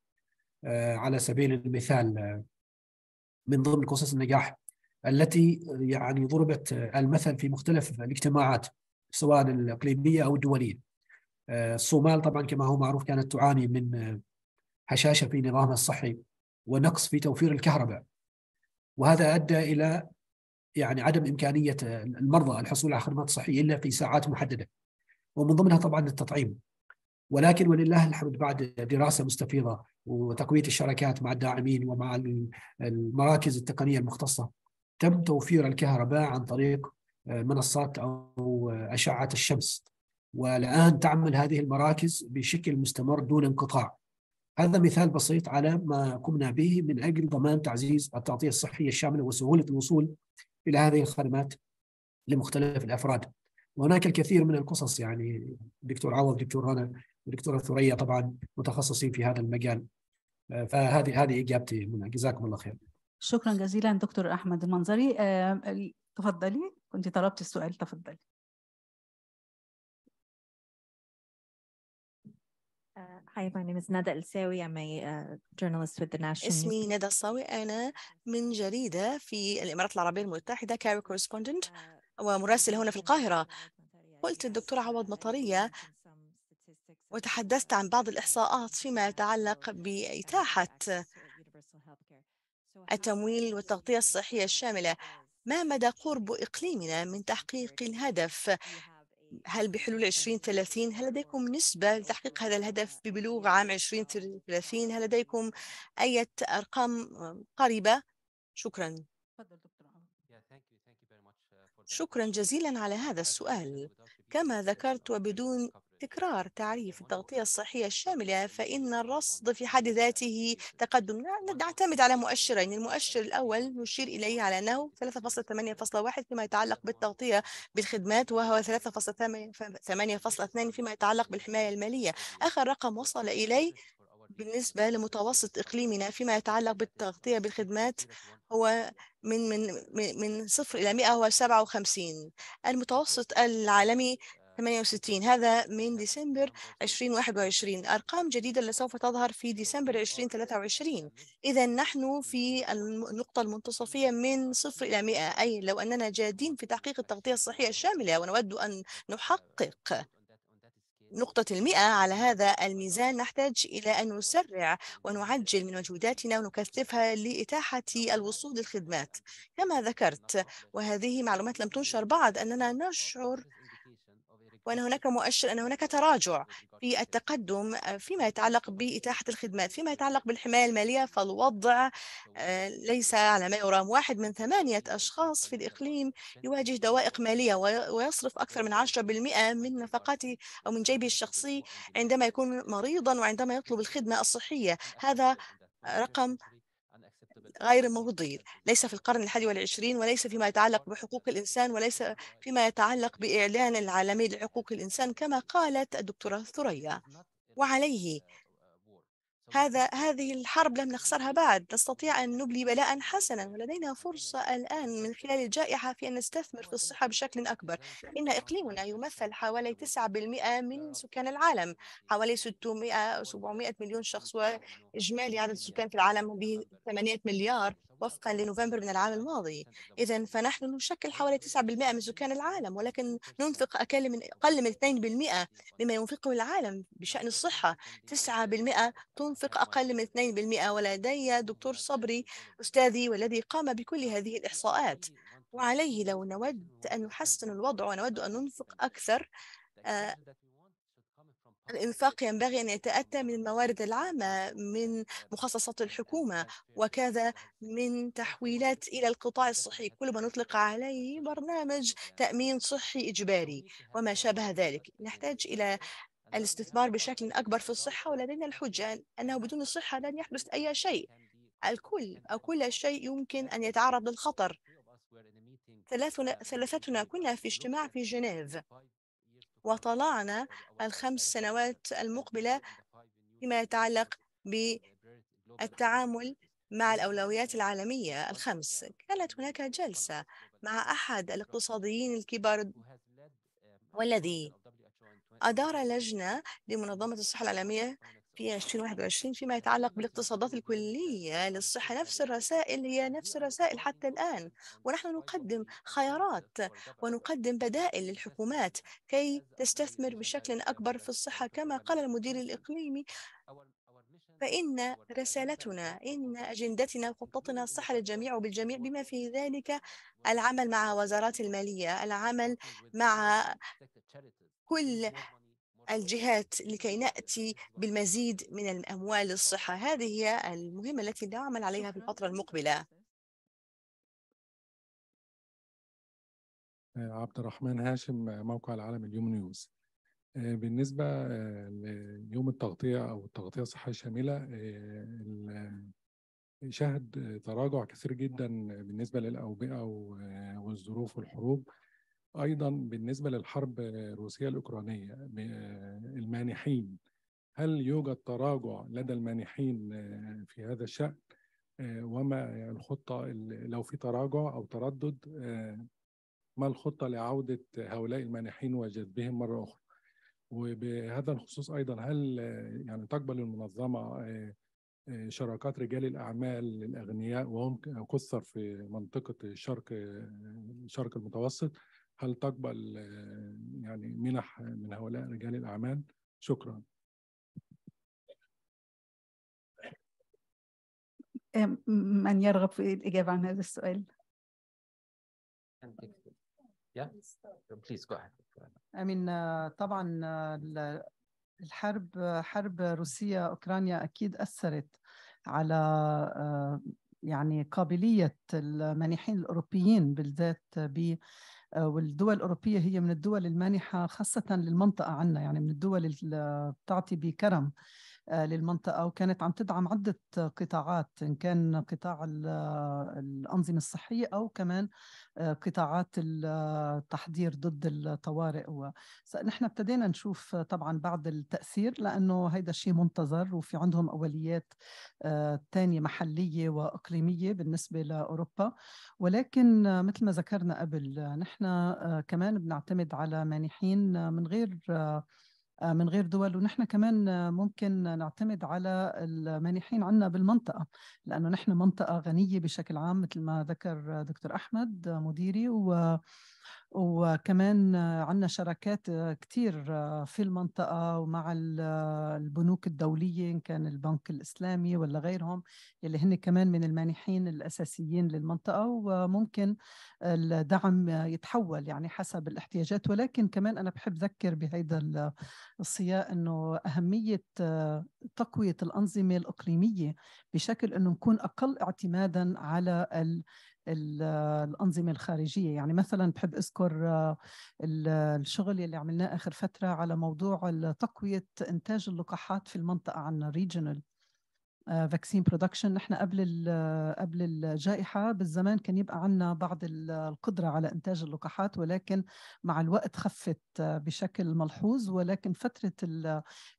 آه، على سبيل المثال آه، من ضمن قصص النجاح التي يعني ضربت المثل في مختلف الاجتماعات سواء الاقليميه او الدوليه. آه، الصومال طبعا كما هو معروف كانت تعاني من آه، هشاشه في نظامها الصحي ونقص في توفير الكهرباء. وهذا ادى الى يعني عدم امكانيه آه، المرضى الحصول على خدمات صحيه الا في ساعات محدده. ومن ضمنها طبعا التطعيم. ولكن ولله الحمد بعد دراسه مستفيضه وتقويه الشراكات مع الداعمين ومع المراكز التقنيه المختصه تم توفير الكهرباء عن طريق آه، منصات او آه، اشعه الشمس والان تعمل هذه المراكز بشكل مستمر دون انقطاع. هذا مثال بسيط على ما قمنا به من اجل ضمان تعزيز التغطيه الصحيه الشامله وسهوله الوصول الى هذه الخدمات لمختلف الافراد. وهناك الكثير من القصص يعني دكتور عوض دكتور رنا دكتورة ثريا طبعا متخصصين في هذا المجال. آه، فهذه هذه اجابتي من جزاكم الله خير. شكرا جزيلا دكتور احمد المنظري تفضلي كنت طلبت السؤال تفضلي uh, Hi, my name is Nada Elsawi. I'm a uh, journalist with the National. اسمي ندى الصاوي أنا من جريدة في الإمارات العربية المتحدة كاري كورسبوندنت uh, ومراسلة هنا في القاهرة. قلت الدكتور عوض مطرية وتحدثت عن بعض uh, الإحصاءات فيما يتعلق بإتاحة التمويل والتغطية الصحية الشاملة ما مدى قرب إقليمنا من تحقيق الهدف هل بحلول 2030 هل لديكم نسبة لتحقيق هذا الهدف ببلوغ عام 2030 هل لديكم أي أرقام قريبة شكرا شكرا جزيلا على هذا السؤال كما ذكرت وبدون تكرار تعريف التغطية الصحية الشاملة فإن الرصد في حد ذاته تقدم نعتمد على مؤشرين المؤشر الأول نشير إليه على أنه 3.8.1 فيما يتعلق بالتغطية بالخدمات وهو 3.8.2 فيما يتعلق بالحماية المالية آخر رقم وصل إليه بالنسبة لمتوسط إقليمنا فيما يتعلق بالتغطية بالخدمات هو من من من صفر إلى 157 المتوسط العالمي 68 هذا من ديسمبر 2021 أرقام جديدة اللي سوف تظهر في ديسمبر 2023 إذا نحن في النقطة المنتصفية من صفر إلى 100 أي لو أننا جادين في تحقيق التغطية الصحية الشاملة ونود أن نحقق نقطة المئة على هذا الميزان نحتاج إلى أن نسرع ونعجل من مجهوداتنا ونكثفها لإتاحة الوصول للخدمات كما ذكرت وهذه معلومات لم تنشر بعد أننا نشعر وأن هناك مؤشر أن هناك تراجع في التقدم آه، فيما يتعلق بإتاحة الخدمات فيما يتعلق بالحماية المالية فالوضع آه، ليس على ما يرام واحد من ثمانية أشخاص في الإقليم يواجه دوائق مالية ويصرف أكثر من 10% من نفقاته أو من جيبه الشخصي عندما يكون مريضا وعندما يطلب الخدمة الصحية هذا رقم غير مغضي ليس في القرن الحادي والعشرين وليس فيما يتعلق بحقوق الإنسان وليس أيوة. فيما يتعلق بإعلان العالمي لحقوق الإنسان كما قالت الدكتورة ثريا وعليه هذا هذه الحرب لم نخسرها بعد نستطيع أن نبلي بلاء حسنا ولدينا فرصة الآن من خلال الجائحة في أن نستثمر في الصحة بشكل أكبر إن إقليمنا يمثل حوالي 9% من سكان العالم حوالي 600 700 مليون شخص وإجمالي عدد السكان في العالم به 8 مليار وفقا لنوفمبر من العام الماضي إذا فنحن نشكل حوالي 9% من سكان العالم ولكن ننفق أقل من أقل من 2% مما ينفقه العالم بشأن الصحة 9% تنفق أقل من 2% ولدي دكتور صبري أستاذي والذي قام بكل هذه الإحصاءات وعليه لو نود أن نحسن الوضع ونود أن ننفق أكثر الإنفاق ينبغي أن يتأتى من الموارد العامة من مخصصات الحكومة وكذا من تحويلات إلى القطاع الصحي كل ما نطلق عليه برنامج تأمين صحي إجباري وما شابه ذلك نحتاج إلى الاستثمار بشكل أكبر في الصحة ولدينا الحجة أنه بدون الصحة لن يحدث أي شيء الكل أو كل شيء يمكن أن يتعرض للخطر ثلاثنا, ثلاثتنا كنا في اجتماع في جنيف وطلعنا الخمس سنوات المقبلة فيما يتعلق بالتعامل مع الأولويات العالمية الخمس كانت هناك جلسة مع أحد الاقتصاديين الكبار والذي أدار لجنة لمنظمة الصحة العالمية في 2021 فيما يتعلق بالاقتصادات الكلية للصحة نفس الرسائل هي نفس الرسائل حتى الآن ونحن نقدم خيارات ونقدم بدائل للحكومات كي تستثمر بشكل أكبر في الصحة كما قال المدير الإقليمي فإن رسالتنا إن أجندتنا وخطتنا الصحة للجميع وبالجميع بما في ذلك العمل مع وزارات المالية العمل مع كل الجهات لكي نأتي بالمزيد من الأموال للصحة هذه هي المهمة التي نعمل عليها في الفترة المقبلة آه، عبد الرحمن هاشم موقع العالم اليوم نيوز آه، بالنسبة آه، ليوم التغطية أو التغطية الصحية الشاملة شهد تراجع كثير جدا بالنسبة للأوبئة والظروف والحروب ايضا بالنسبه للحرب الروسيه الاوكرانيه المانحين هل يوجد تراجع لدى المانحين آه، في هذا الشان آه، وما الخطه لو في تراجع او تردد آه، ما الخطه لعوده هؤلاء المانحين وجذبهم مره اخرى وبهذا الخصوص ايضا هل يعني تقبل المنظمه شراكات رجال الاعمال الاغنياء وهم كثر في منطقه الشرق الشرق المتوسط هل تقبل يعني منح من هؤلاء رجال الأعمال؟ شكرا من يرغب في الإجابة عن هذا السؤال؟ امين Please go ahead. I mean, طبعا الحرب حرب روسيا اوكرانيا اكيد اثرت على آه، يعني قابليه المانحين الاوروبيين بالذات ب آه، والدول الأوروبية هي من الدول المانحة خاصة للمنطقة عنا يعني من الدول اللي بتعطي بكرم آه، للمنطقة وكانت عم تدعم عدة قطاعات إن كان قطاع الأنظمة الصحية أو كمان آه، قطاعات التحضير ضد الطوارئ نحن ابتدينا نشوف طبعا بعد التأثير لأنه هيدا الشيء منتظر وفي عندهم أوليات آه، تانية محلية وإقليمية بالنسبة لأوروبا ولكن مثل ما ذكرنا قبل نحن كمان بنعتمد على مانحين من غير آه، من غير دول ونحن كمان ممكن نعتمد على المانحين عنا بالمنطقة لأنه نحن منطقة غنية بشكل عام مثل ما ذكر دكتور أحمد مديري و وكمان عندنا شراكات كتير في المنطقة ومع البنوك الدولية إن كان البنك الإسلامي ولا غيرهم اللي هن كمان من المانحين الأساسيين للمنطقة وممكن الدعم يتحول يعني حسب الاحتياجات ولكن كمان أنا بحب ذكر بهيدا السياق أنه أهمية تقوية الأنظمة الإقليمية بشكل أنه نكون أقل اعتمادا على الأنظمة الخارجية يعني مثلا بحب أذكر الشغل اللي عملناه آخر فترة على موضوع تقوية إنتاج اللقاحات في المنطقة عنا ريجنال فاكسين آه، برودكشن نحن قبل آه، قبل الجائحه بالزمان كان يبقى عندنا بعض آه، القدره على انتاج اللقاحات ولكن مع الوقت خفت بشكل ملحوظ ولكن فتره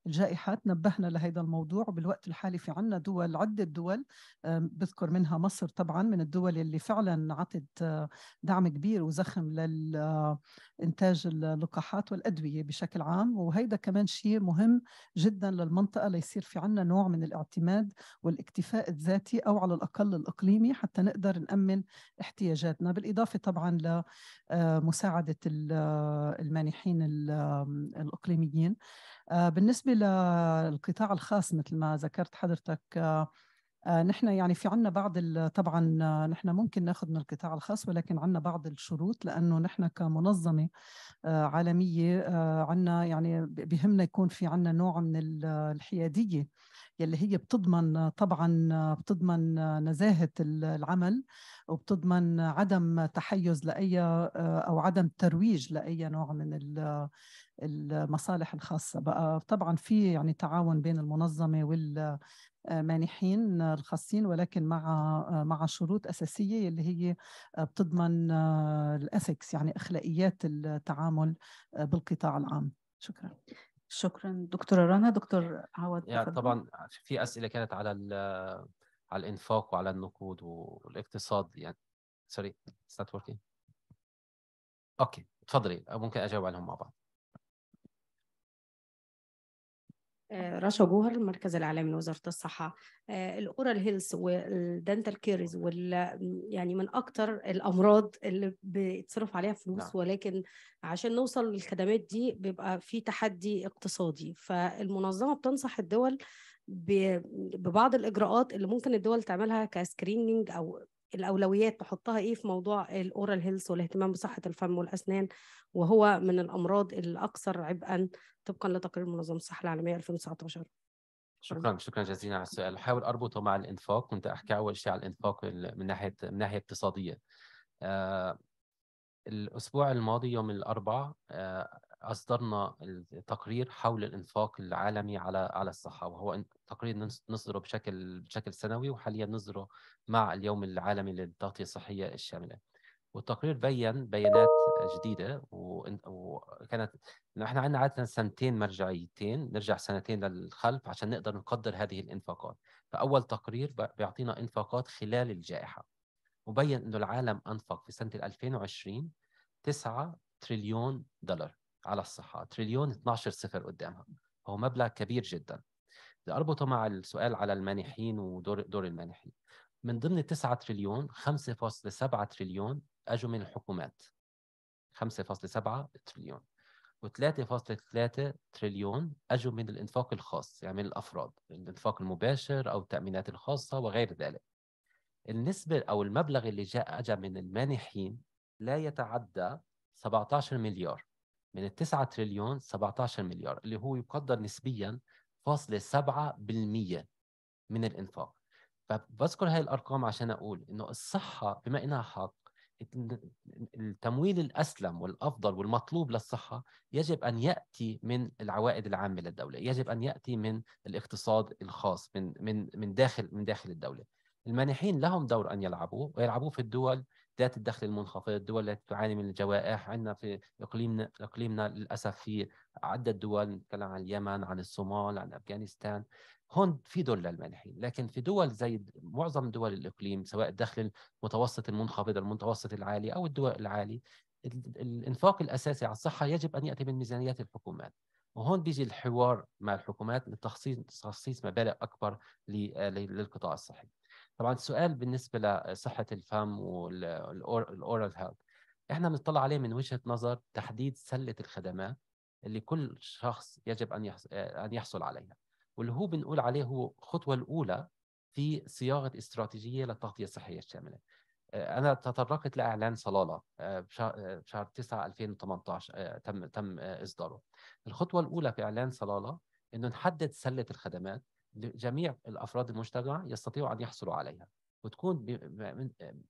الجائحه تنبهنا لهذا الموضوع وبالوقت الحالي في عندنا دول عده دول بذكر منها مصر طبعا من الدول اللي فعلا عطت دعم كبير وزخم لانتاج اللقاحات والادويه بشكل عام وهيدا كمان شيء مهم جدا للمنطقه ليصير في عندنا نوع من الاعتماد والاكتفاء الذاتي أو على الأقل الإقليمي حتى نقدر نأمن احتياجاتنا بالإضافة طبعا لمساعدة آه، آه، المانحين الإقليميين آه، بالنسبة للقطاع الخاص مثل ما ذكرت حضرتك آه، نحن يعني في عنا بعض طبعا آه، نحن ممكن ناخذ من القطاع الخاص ولكن عنا بعض الشروط لانه نحن كمنظمه آه، عالميه عنا يعني بهمنا يكون في عنا نوع من الحياديه يلي هي بتضمن طبعا بتضمن نزاهه العمل وبتضمن عدم تحيز لاي او عدم ترويج لاي نوع من المصالح الخاصه بقى طبعا في يعني تعاون بين المنظمه وال آه، مانحين الخاصين آه، ولكن مع آه، مع شروط اساسيه اللي هي بتضمن الاثكس يعني اخلاقيات التعامل بالقطاع العام شكرا شكرا دكتوره رنا دكتور عوض يعني طبعا في اسئله كانت على على الانفاق وعلى النقود والاقتصاد يعني سوري اتس اوكي تفضلي ممكن اجاوب عليهم مع بعض آه، رشا جوهر المركز العالمي لوزاره الصحه آه، الاورال هيلث والدنتال كيرز وال يعني من اكتر الامراض اللي بيتصرف عليها فلوس نعم. ولكن عشان نوصل للخدمات دي بيبقى في تحدي اقتصادي فالمنظمه بتنصح الدول ببعض الاجراءات اللي ممكن الدول تعملها كسكريننج او الاولويات تحطها ايه في موضوع الاورال هيلث والاهتمام بصحه الفم والاسنان وهو من الامراض الاكثر عبئا طبقا لتقرير منظمه الصحه العالميه 2019 شكرا شكرا جزيلا على السؤال حاول اربطه مع الانفاق كنت احكي اول شيء على الانفاق من ناحيه من ناحيه اقتصاديه آه الاسبوع الماضي يوم الاربعاء آه اصدرنا التقرير حول الانفاق العالمي على على الصحه وهو تقرير نصدره بشكل بشكل سنوي وحاليا نصدره مع اليوم العالمي للتغطيه الصحيه الشامله. والتقرير بين بيانات جديده وكانت نحن عندنا عاده سنتين مرجعيتين نرجع سنتين للخلف عشان نقدر نقدر هذه الانفاقات فاول تقرير بيعطينا انفاقات خلال الجائحه وبين انه العالم انفق في سنه 2020 9 تريليون دولار على الصحة تريليون 12 صفر قدامها هو مبلغ كبير جدا بدي اربطه مع السؤال على المانحين ودور دور المانحين من ضمن 9 تريليون 5.7 تريليون اجوا من الحكومات 5.7 تريليون و3.3 تريليون اجوا من الانفاق الخاص يعني من الافراد الانفاق المباشر او التامينات الخاصه وغير ذلك النسبه او المبلغ اللي جاء اجى من المانحين لا يتعدى 17 مليار من التسعة 9 تريليون 17 مليار اللي هو يقدر نسبيا فاصلة بالمية من الإنفاق فبذكر هاي الأرقام عشان أقول إنه الصحة بما إنها حق التمويل الأسلم والأفضل والمطلوب للصحة يجب أن يأتي من العوائد العامة للدولة يجب أن يأتي من الاقتصاد الخاص من, من, من, داخل, من داخل الدولة المانحين لهم دور أن يلعبوه ويلعبوه في الدول ذات الدخل المنخفض الدول التي تعاني من الجوائح عندنا في اقليمنا اقليمنا للاسف في عده دول نتكلم عن اليمن عن الصومال عن افغانستان هون في دول للمانحين لكن في دول زي معظم دول الاقليم سواء الدخل المتوسط المنخفض المتوسط العالي او الدول العالي الانفاق الاساسي على الصحه يجب ان ياتي من ميزانيات الحكومات وهون بيجي الحوار مع الحكومات لتخصيص تخصيص مبالغ اكبر للقطاع الصحي طبعا السؤال بالنسبه لصحه الفم والاورال هيلث احنا بنطلع عليه من وجهه نظر تحديد سله الخدمات اللي كل شخص يجب ان ان يحصل عليها واللي هو بنقول عليه هو الخطوه الاولى في صياغه استراتيجيه للتغطيه الصحيه الشامله آه، انا تطرقت لاعلان صلاله آه، آه، بشهر 9 2018 تم تم اصداره الخطوه الاولى في اعلان صلاله انه نحدد سله الخدمات لجميع الافراد المجتمع يستطيعوا ان يحصلوا عليها وتكون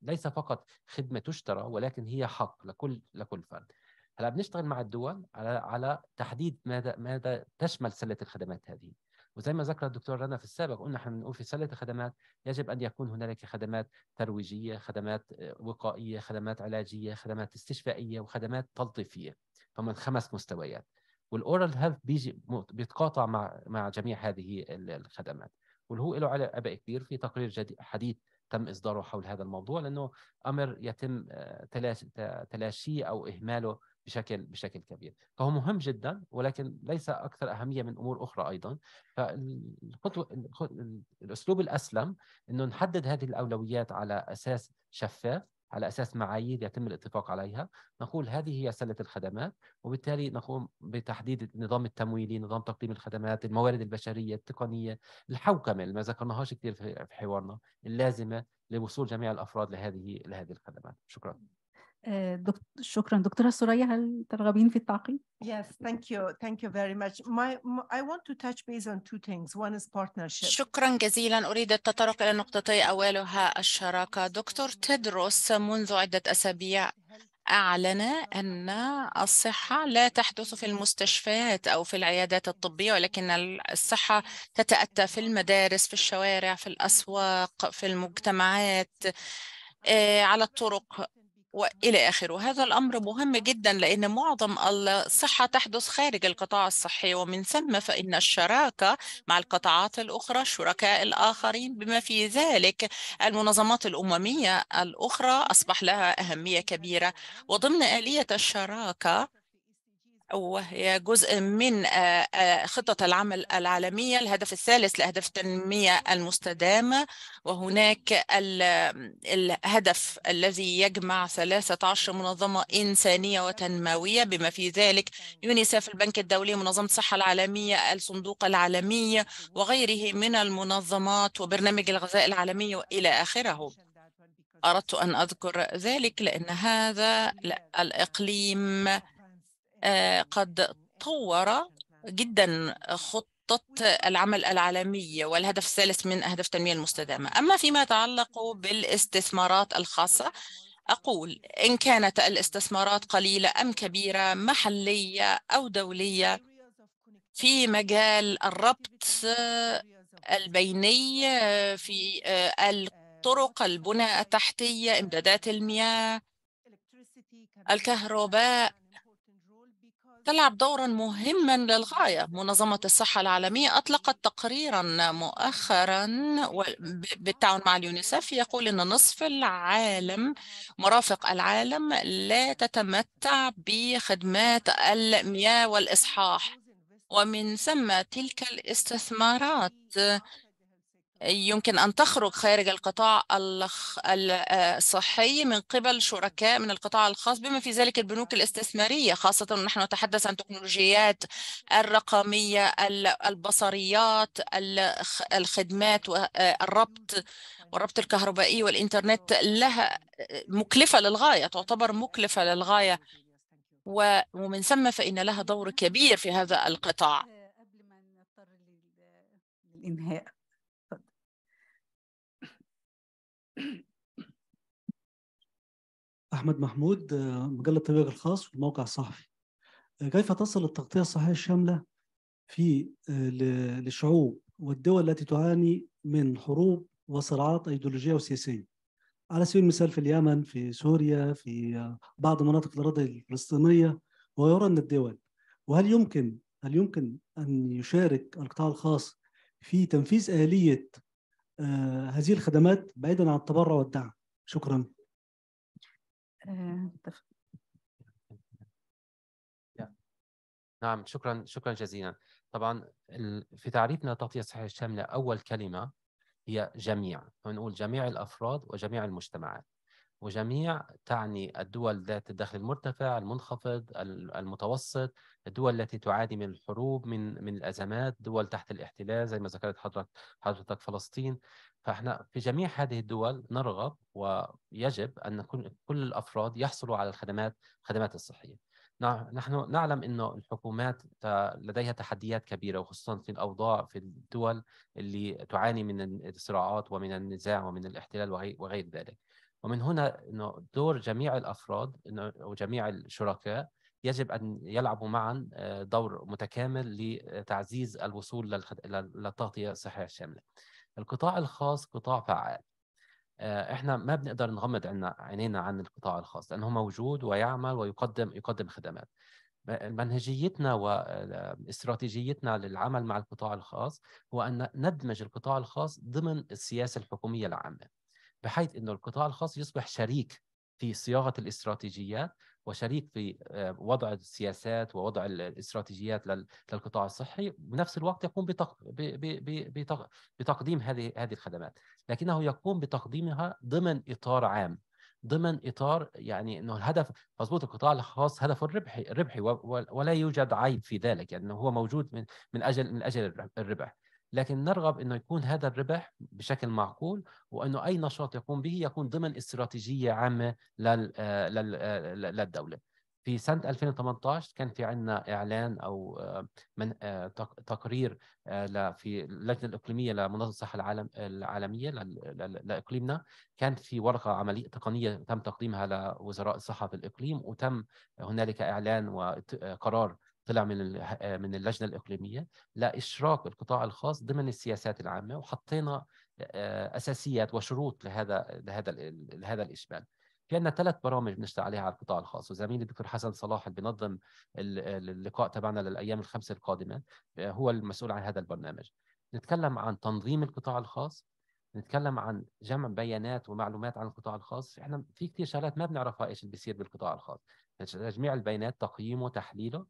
ليس فقط خدمه تشترى ولكن هي حق لكل لكل فرد هلا بنشتغل مع الدول على على تحديد ماذا ماذا تشمل سله الخدمات هذه وزي ما ذكر الدكتور رنا في السابق قلنا احنا بنقول في سله الخدمات يجب ان يكون هنالك خدمات ترويجيه، خدمات وقائيه، خدمات علاجيه، خدمات استشفائيه وخدمات تلطيفيه فمن خمس مستويات. والاورال هيلث بيجي بيتقاطع مع مع جميع هذه الخدمات والهو له اباء كبير في تقرير جديد حديث تم اصداره حول هذا الموضوع لانه امر يتم آه، تلاشيه او اهماله بشكل بشكل كبير فهو مهم جدا ولكن ليس اكثر اهميه من امور اخرى ايضا فالخطوه الاسلوب الاسلم انه نحدد هذه الاولويات على اساس شفاف على أساس معايير يتم الاتفاق عليها نقول هذه هي سلة الخدمات وبالتالي نقوم بتحديد النظام التمويلي نظام تقديم الخدمات الموارد البشرية التقنية الحوكمة اللي ما ذكرناهاش كثير في حوارنا اللازمة لوصول جميع الأفراد لهذه لهذه الخدمات شكرا آه، شكرا دكتوره سوريا هل ترغبين في التعقيب؟ Yes, thank you. Thank you very much. My, my, I want to touch base on two things. One is partnership. شكرا جزيلا أريد التطرق إلى نقطتي أولها الشراكة. دكتور تدرس منذ عدة أسابيع أعلن أن الصحة لا تحدث في المستشفيات أو في العيادات الطبية ولكن الصحة تتأتى في المدارس في الشوارع في الأسواق في المجتمعات آه، على الطرق والى اخره وهذا الامر مهم جدا لان معظم الصحه تحدث خارج القطاع الصحي ومن ثم فان الشراكه مع القطاعات الاخرى شركاء الاخرين بما في ذلك المنظمات الامميه الاخرى اصبح لها اهميه كبيره وضمن اليه الشراكه وهي جزء من آه، آه، خطة العمل العالمية الهدف الثالث لأهداف التنمية المستدامة وهناك الهدف الذي يجمع 13 منظمة إنسانية وتنموية بما في ذلك يونيسف البنك الدولي منظمة الصحة العالمية الصندوق العالمي وغيره من المنظمات وبرنامج الغذاء العالمي وإلى آخره أردت أن أذكر ذلك لأن هذا الإقليم آه، قد طور جدا خطة العمل العالمية والهدف الثالث من أهداف التنمية المستدامة أما فيما يتعلق بالاستثمارات الخاصة أقول إن كانت الاستثمارات قليلة أم كبيرة محلية أو دولية في مجال الربط البيني في آه، الطرق البنى التحتية إمدادات المياه الكهرباء تلعب دورا مهما للغاية منظمة الصحة العالمية أطلقت تقريرا مؤخرا بالتعاون مع اليونيسف يقول أن نصف العالم مرافق العالم لا تتمتع بخدمات المياه والإصحاح ومن ثم تلك الاستثمارات يمكن أن تخرج خارج القطاع آه، الصحي من قبل شركاء من القطاع الخاص بما في ذلك البنوك الاستثمارية خاصة نحن نتحدث عن تكنولوجيات الرقمية البصريات الخدمات والربط آه، والربط الكهربائي والإنترنت لها آه، مكلفة للغاية تعتبر مكلفة للغاية ومن ثم فإن لها دور كبير في هذا القطاع الإنهاء أحمد محمود مجلة طبيعك الخاص والموقع الصحفي كيف تصل التغطية الصحية الشاملة في للشعوب والدول التي تعاني من حروب وصراعات أيديولوجية وسياسية على سبيل المثال في اليمن في سوريا في بعض مناطق الأراضي الفلسطينية وغيرها من الدول وهل يمكن هل يمكن أن يشارك القطاع الخاص في تنفيذ آلية آه، هذه الخدمات بعيدا عن التبرع والدعم شكرا آه، نعم شكرا شكرا جزيلا طبعا في تعريفنا التغطية الصحية الشاملة أول كلمة هي جميع بنقول جميع الأفراد وجميع المجتمعات وجميع تعني الدول ذات الدخل المرتفع المنخفض المتوسط الدول التي تعاني من الحروب من من الازمات دول تحت الاحتلال زي ما ذكرت حضرتك حضرتك فلسطين فاحنا في جميع هذه الدول نرغب ويجب ان كل الافراد يحصلوا على الخدمات الخدمات الصحيه نحن نعلم انه الحكومات لديها تحديات كبيره وخصوصا في الاوضاع في الدول اللي تعاني من الصراعات ومن النزاع ومن الاحتلال وغير ذلك ومن هنا انه دور جميع الافراد او جميع الشركاء يجب ان يلعبوا معا آه، دور متكامل لتعزيز الوصول للتغطيه الصحيه الشامله. القطاع الخاص قطاع فعال. آه، احنا ما بنقدر نغمض عينينا عن القطاع الخاص لانه موجود ويعمل ويقدم يقدم خدمات. منهجيتنا واستراتيجيتنا آه، للعمل مع القطاع الخاص هو ان ندمج القطاع الخاص ضمن السياسه الحكوميه العامه. بحيث انه القطاع الخاص يصبح شريك في صياغه الاستراتيجيات وشريك في آه، وضع السياسات ووضع الاستراتيجيات للقطاع الصحي بنفس الوقت يقوم بتق... بتق... بتقديم هذه هذه الخدمات لكنه يقوم بتقديمها ضمن اطار عام ضمن اطار يعني انه الهدف مضبوط القطاع الخاص هدفه الربحي الربحي ولا يوجد عيب في ذلك يعني هو موجود من من اجل من اجل الربح لكن نرغب انه يكون هذا الربح بشكل معقول وانه اي نشاط يقوم به يكون ضمن استراتيجيه عامه آه، آه، للدوله. في سنه 2018 كان في عندنا اعلان او آه، من تقرير في اللجنه الاقليميه لمنظمه الصحه العالم العالميه لاقليمنا كان في ورقه عمليه تقنيه تم تقديمها لوزراء الصحه في الاقليم وتم هنالك اعلان وقرار طلع من آه، من اللجنه الاقليميه لاشراك القطاع الخاص ضمن السياسات العامه وحطينا آه، اساسيات وشروط لهذا لهذا لهذا الاشبال. في عندنا ثلاث برامج بنشتغل عليها على القطاع الخاص وزميلي الدكتور حسن صلاح اللي بنظم اللقاء تبعنا للايام الخمسه القادمه آه، هو المسؤول عن هذا البرنامج. نتكلم عن تنظيم القطاع الخاص نتكلم عن جمع بيانات ومعلومات عن القطاع الخاص احنا في كثير شغلات ما بنعرفها ايش اللي بيصير بالقطاع الخاص تجميع البيانات تقييمه تحليله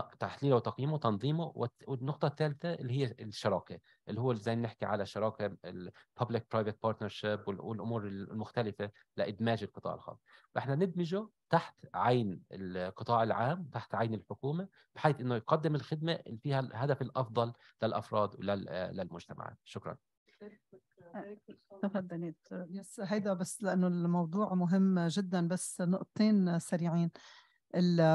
تحليله وتقييمه وتنظيمه والنقطه الثالثه اللي هي الشراكه اللي هو زي ما بنحكي على شراكه الببليك برايفت بارتنرشيب والامور المختلفه لادماج القطاع الخاص فاحنا ندمجه تحت عين القطاع العام تحت عين الحكومه بحيث انه يقدم الخدمه اللي فيها الهدف الافضل للافراد وللمجتمعات شكرا تفضلي يس هيدا بس لانه الموضوع مهم جدا بس نقطتين سريعين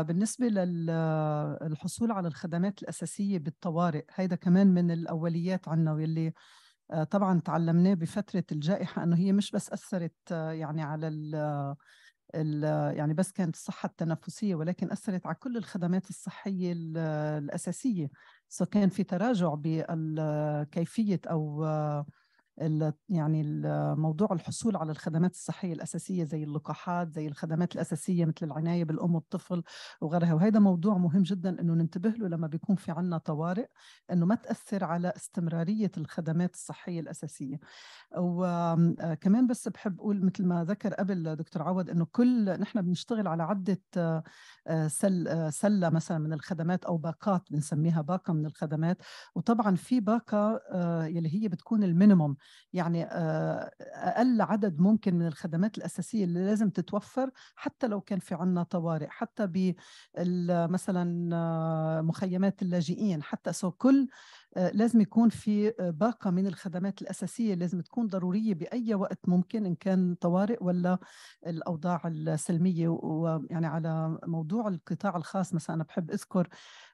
بالنسبة للحصول على الخدمات الأساسية بالطوارئ هيدا كمان من الأوليات عنا واللي آه، طبعا تعلمناه بفترة الجائحة أنه هي مش بس أثرت آه، يعني على ال يعني بس كانت الصحة التنفسية ولكن أثرت على كل الخدمات الصحية الأساسية سو كان في تراجع بكيفية أو آه، يعني موضوع الحصول على الخدمات الصحيه الاساسيه زي اللقاحات زي الخدمات الاساسيه مثل العنايه بالام والطفل وغيرها وهذا موضوع مهم جدا انه ننتبه له لما بيكون في عنا طوارئ انه ما تاثر على استمراريه الخدمات الصحيه الاساسيه وكمان آه، بس بحب اقول مثل ما ذكر قبل دكتور عوض انه كل نحن بنشتغل على عده آه، سل آه، سله مثلا من الخدمات او باقات بنسميها باقه من الخدمات وطبعا في باقه يلي هي بتكون المينيموم يعني آه، اقل عدد ممكن من الخدمات الاساسيه اللي لازم تتوفر حتى لو كان في عنا طوارئ حتى مثلا آه، مخيمات اللاجئين حتى سو كل آه، لازم يكون في آه، باقه من الخدمات الاساسيه لازم تكون ضروريه باي وقت ممكن ان كان طوارئ ولا الاوضاع السلميه ويعني على موضوع القطاع الخاص مثلا انا بحب اذكر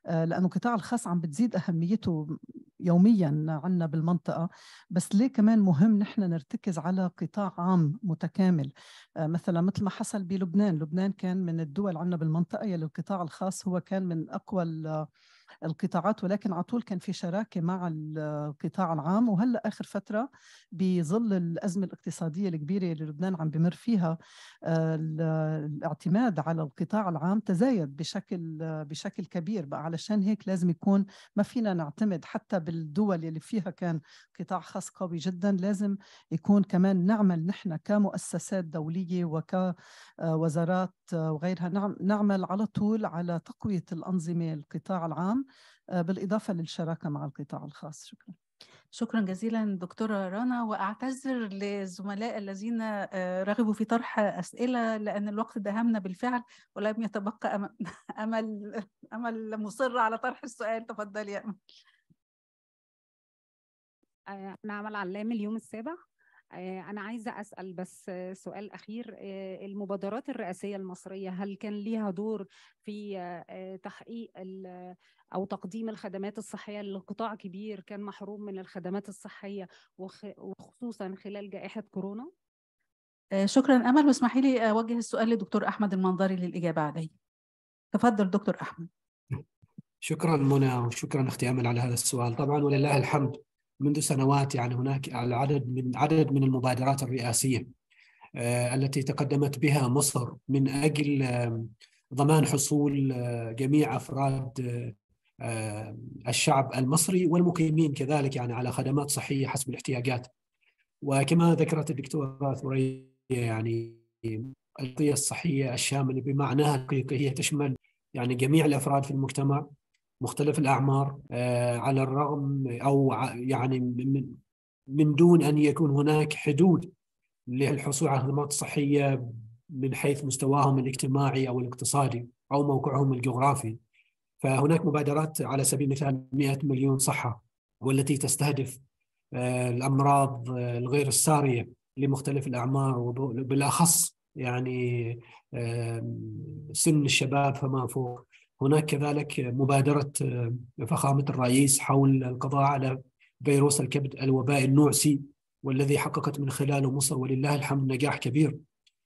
آه، لانه القطاع الخاص عم بتزيد اهميته يوميا عنا بالمنطقه بس ليه كمان مهم نحن نرتكز على قطاع عام متكامل مثلا مثل ما حصل بلبنان لبنان كان من الدول عنا بالمنطقه يلي القطاع الخاص هو كان من اقوى القطاعات ولكن على طول كان في شراكه مع القطاع العام وهلا اخر فتره بظل الازمه الاقتصاديه الكبيره اللي لبنان عم بمر فيها آه، الاعتماد على القطاع العام تزايد بشكل بشكل كبير بقى علشان هيك لازم يكون ما فينا نعتمد حتى بالدول اللي فيها كان قطاع خاص قوي جدا لازم يكون كمان نعمل نحن كمؤسسات دوليه وكوزارات آه، آه، وغيرها نعم، نعمل على طول على تقويه الانظمه القطاع العام العام آه، بالإضافة للشراكة مع القطاع الخاص شكرا شكرا جزيلا دكتورة رنا وأعتذر للزملاء الذين آه، رغبوا في طرح أسئلة لأن الوقت دهمنا بالفعل ولم يتبقى أمل أمل مصر على طرح السؤال تفضلي يا أمل أنا آه، نعم، أمل علام اليوم السابع آه، انا عايزه اسال بس سؤال اخير آه، المبادرات الرئاسيه المصريه هل كان ليها دور في آه، تحقيق او تقديم الخدمات الصحيه لقطاع كبير كان محروم من الخدمات الصحيه وخصوصا خلال جائحه كورونا شكرا امل واسمحي لي اوجه السؤال لدكتور احمد المنظري للاجابه عليه تفضل دكتور احمد شكرا منى وشكرا اختي امل على هذا السؤال طبعا ولله الحمد منذ سنوات يعني هناك عدد من عدد من المبادرات الرئاسيه آه، التي تقدمت بها مصر من اجل آه، ضمان حصول آه، جميع افراد الشعب المصري والمقيمين كذلك يعني على خدمات صحيه حسب الاحتياجات وكما ذكرت الدكتوره ثريا يعني القضيه الصحيه الشامله بمعناها الحقيقي هي تشمل يعني جميع الافراد في المجتمع مختلف الاعمار آه، على الرغم او يعني من دون ان يكون هناك حدود للحصول على خدمات صحيه من حيث مستواهم الاجتماعي او الاقتصادي او موقعهم الجغرافي. فهناك مبادرات على سبيل المثال 100 مليون صحه والتي تستهدف آه، الامراض آه، الغير الساريه لمختلف الاعمار وبالاخص يعني سن الشباب فما فوق هناك كذلك مبادرة آه، فخامة الرئيس حول القضاء على فيروس الكبد الوبائي النوعسي والذي حققت من خلاله مصر ولله الحمد نجاح كبير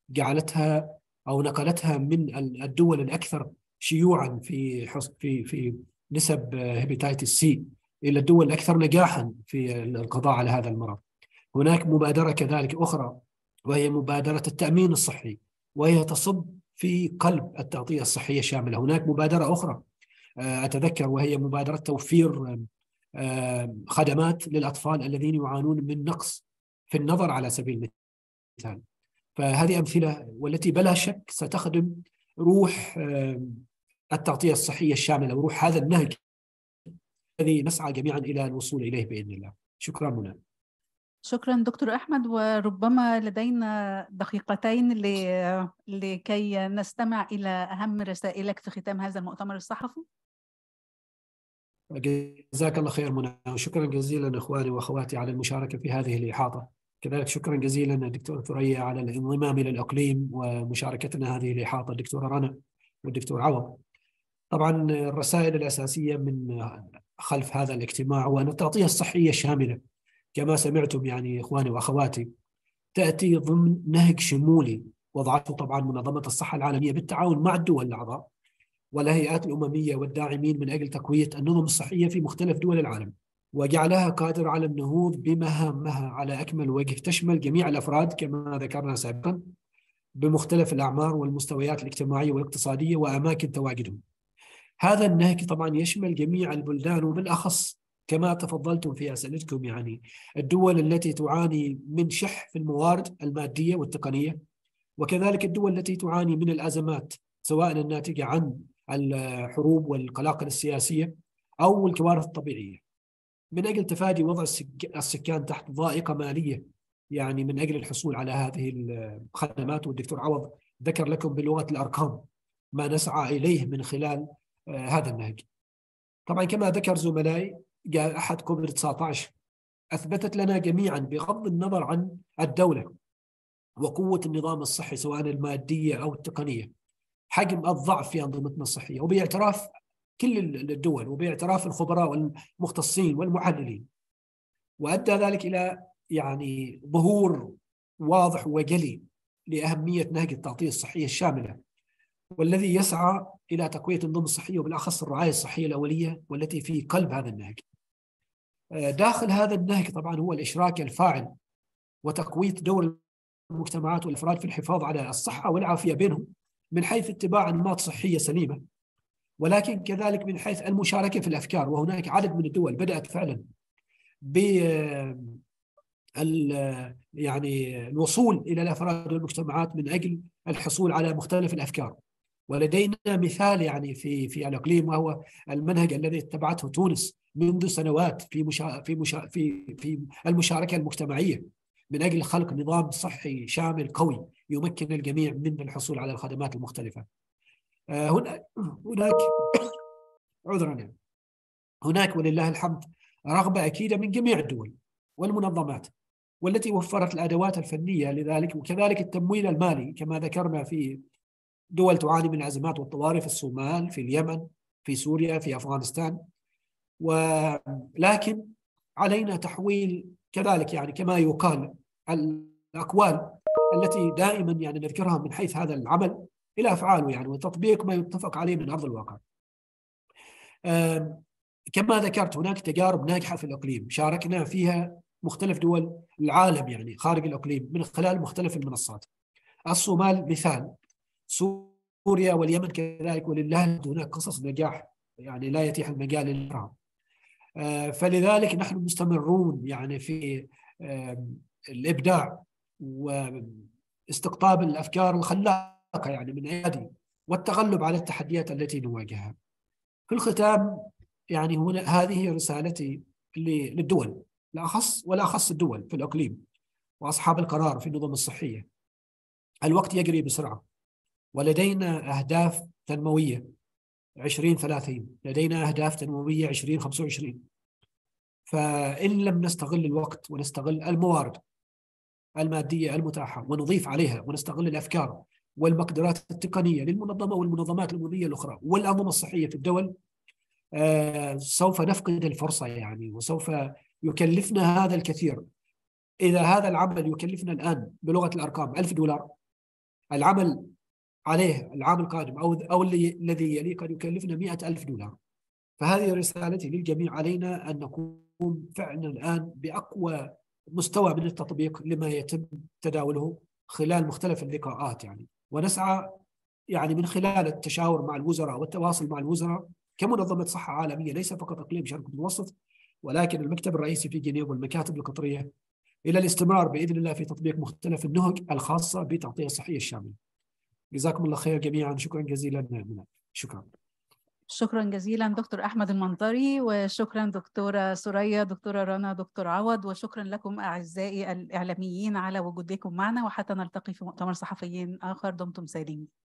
جعلتها أو نقلتها من الدول الأكثر شيوعا في في في نسب آه، هيباتيتس سي إلى الدول الأكثر نجاحا في القضاء على هذا المرض هناك مبادرة كذلك أخرى وهي مبادرة التأمين الصحي وهي تصب في قلب التغطية الصحية الشاملة هناك مبادرة أخرى آه، أتذكر وهي مبادرة توفير آه، خدمات للأطفال الذين يعانون من نقص في النظر على سبيل المثال فهذه أمثلة والتي بلا شك ستخدم روح آه، التغطية الصحية الشاملة وروح هذا النهج الذي نسعى جميعا إلى الوصول إليه بإذن الله شكرا منى شكرا دكتور احمد وربما لدينا دقيقتين لكي نستمع الى اهم رسائلك في ختام هذا المؤتمر الصحفي جزاك الله خير منى وشكرا جزيلا اخواني واخواتي على المشاركه في هذه الاحاطه كذلك شكرا جزيلا الدكتور ثريا على الانضمام الى الاقليم ومشاركتنا هذه الاحاطه الدكتوره رنا والدكتور عوض طبعا الرسائل الاساسيه من خلف هذا الاجتماع هو ان التغطيه الصحيه الشامله كما سمعتم يعني إخواني وأخواتي تأتي ضمن نهج شمولي وضعته طبعا منظمة الصحة العالمية بالتعاون مع الدول الأعضاء والهيئات الأممية والداعمين من أجل تقوية النظم الصحية في مختلف دول العالم وجعلها قادرة على النهوض بمهامها على أكمل وجه تشمل جميع الأفراد كما ذكرنا سابقا بمختلف الأعمار والمستويات الاجتماعية والاقتصادية وأماكن تواجدهم هذا النهج طبعا يشمل جميع البلدان وبالأخص كما تفضلتم في اسئلتكم يعني الدول التي تعاني من شح في الموارد الماديه والتقنيه وكذلك الدول التي تعاني من الازمات سواء الناتجه عن الحروب والقلاقل السياسيه او الكوارث الطبيعيه. من اجل تفادي وضع السكان تحت ضائقه ماليه يعني من اجل الحصول على هذه الخدمات والدكتور عوض ذكر لكم بلغه الارقام ما نسعى اليه من خلال آه، هذا النهج. طبعا كما ذكر زملائي قال احد كوبر 19 اثبتت لنا جميعا بغض النظر عن الدوله وقوه النظام الصحي سواء الماديه او التقنيه حجم الضعف في انظمتنا الصحيه وباعتراف كل الدول وباعتراف الخبراء والمختصين والمحللين وادى ذلك الى يعني ظهور واضح وجلي لاهميه نهج التغطيه الصحيه الشامله والذي يسعى إلى تقوية النظم الصحية وبالأخص الرعاية الصحية الأولية والتي في قلب هذا النهج آه، داخل هذا النهج طبعا هو الإشراك الفاعل وتقوية دور المجتمعات والأفراد في الحفاظ على الصحة والعافية بينهم من حيث اتباع أنماط صحية سليمة ولكن كذلك من حيث المشاركة في الأفكار وهناك عدد من الدول بدأت فعلا ب آه، آه، يعني الوصول إلى الأفراد والمجتمعات من أجل الحصول على مختلف الأفكار ولدينا مثال يعني في في الاقليم وهو المنهج الذي اتبعته تونس منذ سنوات في مشا... في مشا... في في المشاركه المجتمعيه من اجل خلق نظام صحي شامل قوي يمكن الجميع من الحصول على الخدمات المختلفه. آه، هنا هناك عذرا يعني هناك ولله الحمد رغبه اكيده من جميع الدول والمنظمات والتي وفرت الادوات الفنيه لذلك وكذلك التمويل المالي كما ذكرنا في دول تعاني من الازمات والطوارئ في الصومال في اليمن في سوريا في افغانستان ولكن علينا تحويل كذلك يعني كما يقال الاقوال التي دائما يعني نذكرها من حيث هذا العمل الى افعاله يعني وتطبيق ما يتفق عليه من ارض الواقع. كما ذكرت هناك تجارب ناجحه في الاقليم شاركنا فيها مختلف دول العالم يعني خارج الاقليم من خلال مختلف المنصات. الصومال مثال سوريا واليمن كذلك ولله هناك قصص نجاح يعني لا يتيح المجال للإرهاب فلذلك نحن مستمرون يعني في الإبداع واستقطاب الأفكار الخلاقة يعني من أيادي والتغلب على التحديات التي نواجهها في الختام يعني هنا هذه رسالتي للدول الأخص والأخص الدول في الأقليم وأصحاب القرار في النظم الصحية الوقت يجري بسرعة ولدينا أهداف تنموية 2030 لدينا أهداف تنموية 2025 فإن لم نستغل الوقت ونستغل الموارد المادية المتاحة ونضيف عليها ونستغل الأفكار والمقدرات التقنية للمنظمة والمنظمات الأممية الأخرى والأنظمة الصحية في الدول آه سوف نفقد الفرصة يعني وسوف يكلفنا هذا الكثير إذا هذا العمل يكلفنا الآن بلغة الأرقام ألف دولار العمل عليه العام القادم أو أو الذي يليه قد يكلفنا مئة ألف دولار فهذه رسالتي للجميع علينا أن نقوم فعلا الآن بأقوى مستوى من التطبيق لما يتم تداوله خلال مختلف اللقاءات يعني ونسعى يعني من خلال التشاور مع الوزراء والتواصل مع الوزراء كمنظمة صحة عالمية ليس فقط إقليم شرق المتوسط ولكن المكتب الرئيسي في جنيف والمكاتب القطرية إلى الاستمرار بإذن الله في تطبيق مختلف النهج الخاصة بتغطيه الصحية الشاملة جزاكم الله خير جميعا شكرا جزيلا هناك شكرا شكرا جزيلا دكتور احمد المنطري وشكرا دكتوره سوريا دكتوره رنا دكتور عوض وشكرا لكم اعزائي الاعلاميين على وجودكم معنا وحتى نلتقي في مؤتمر صحفيين اخر دمتم سالمين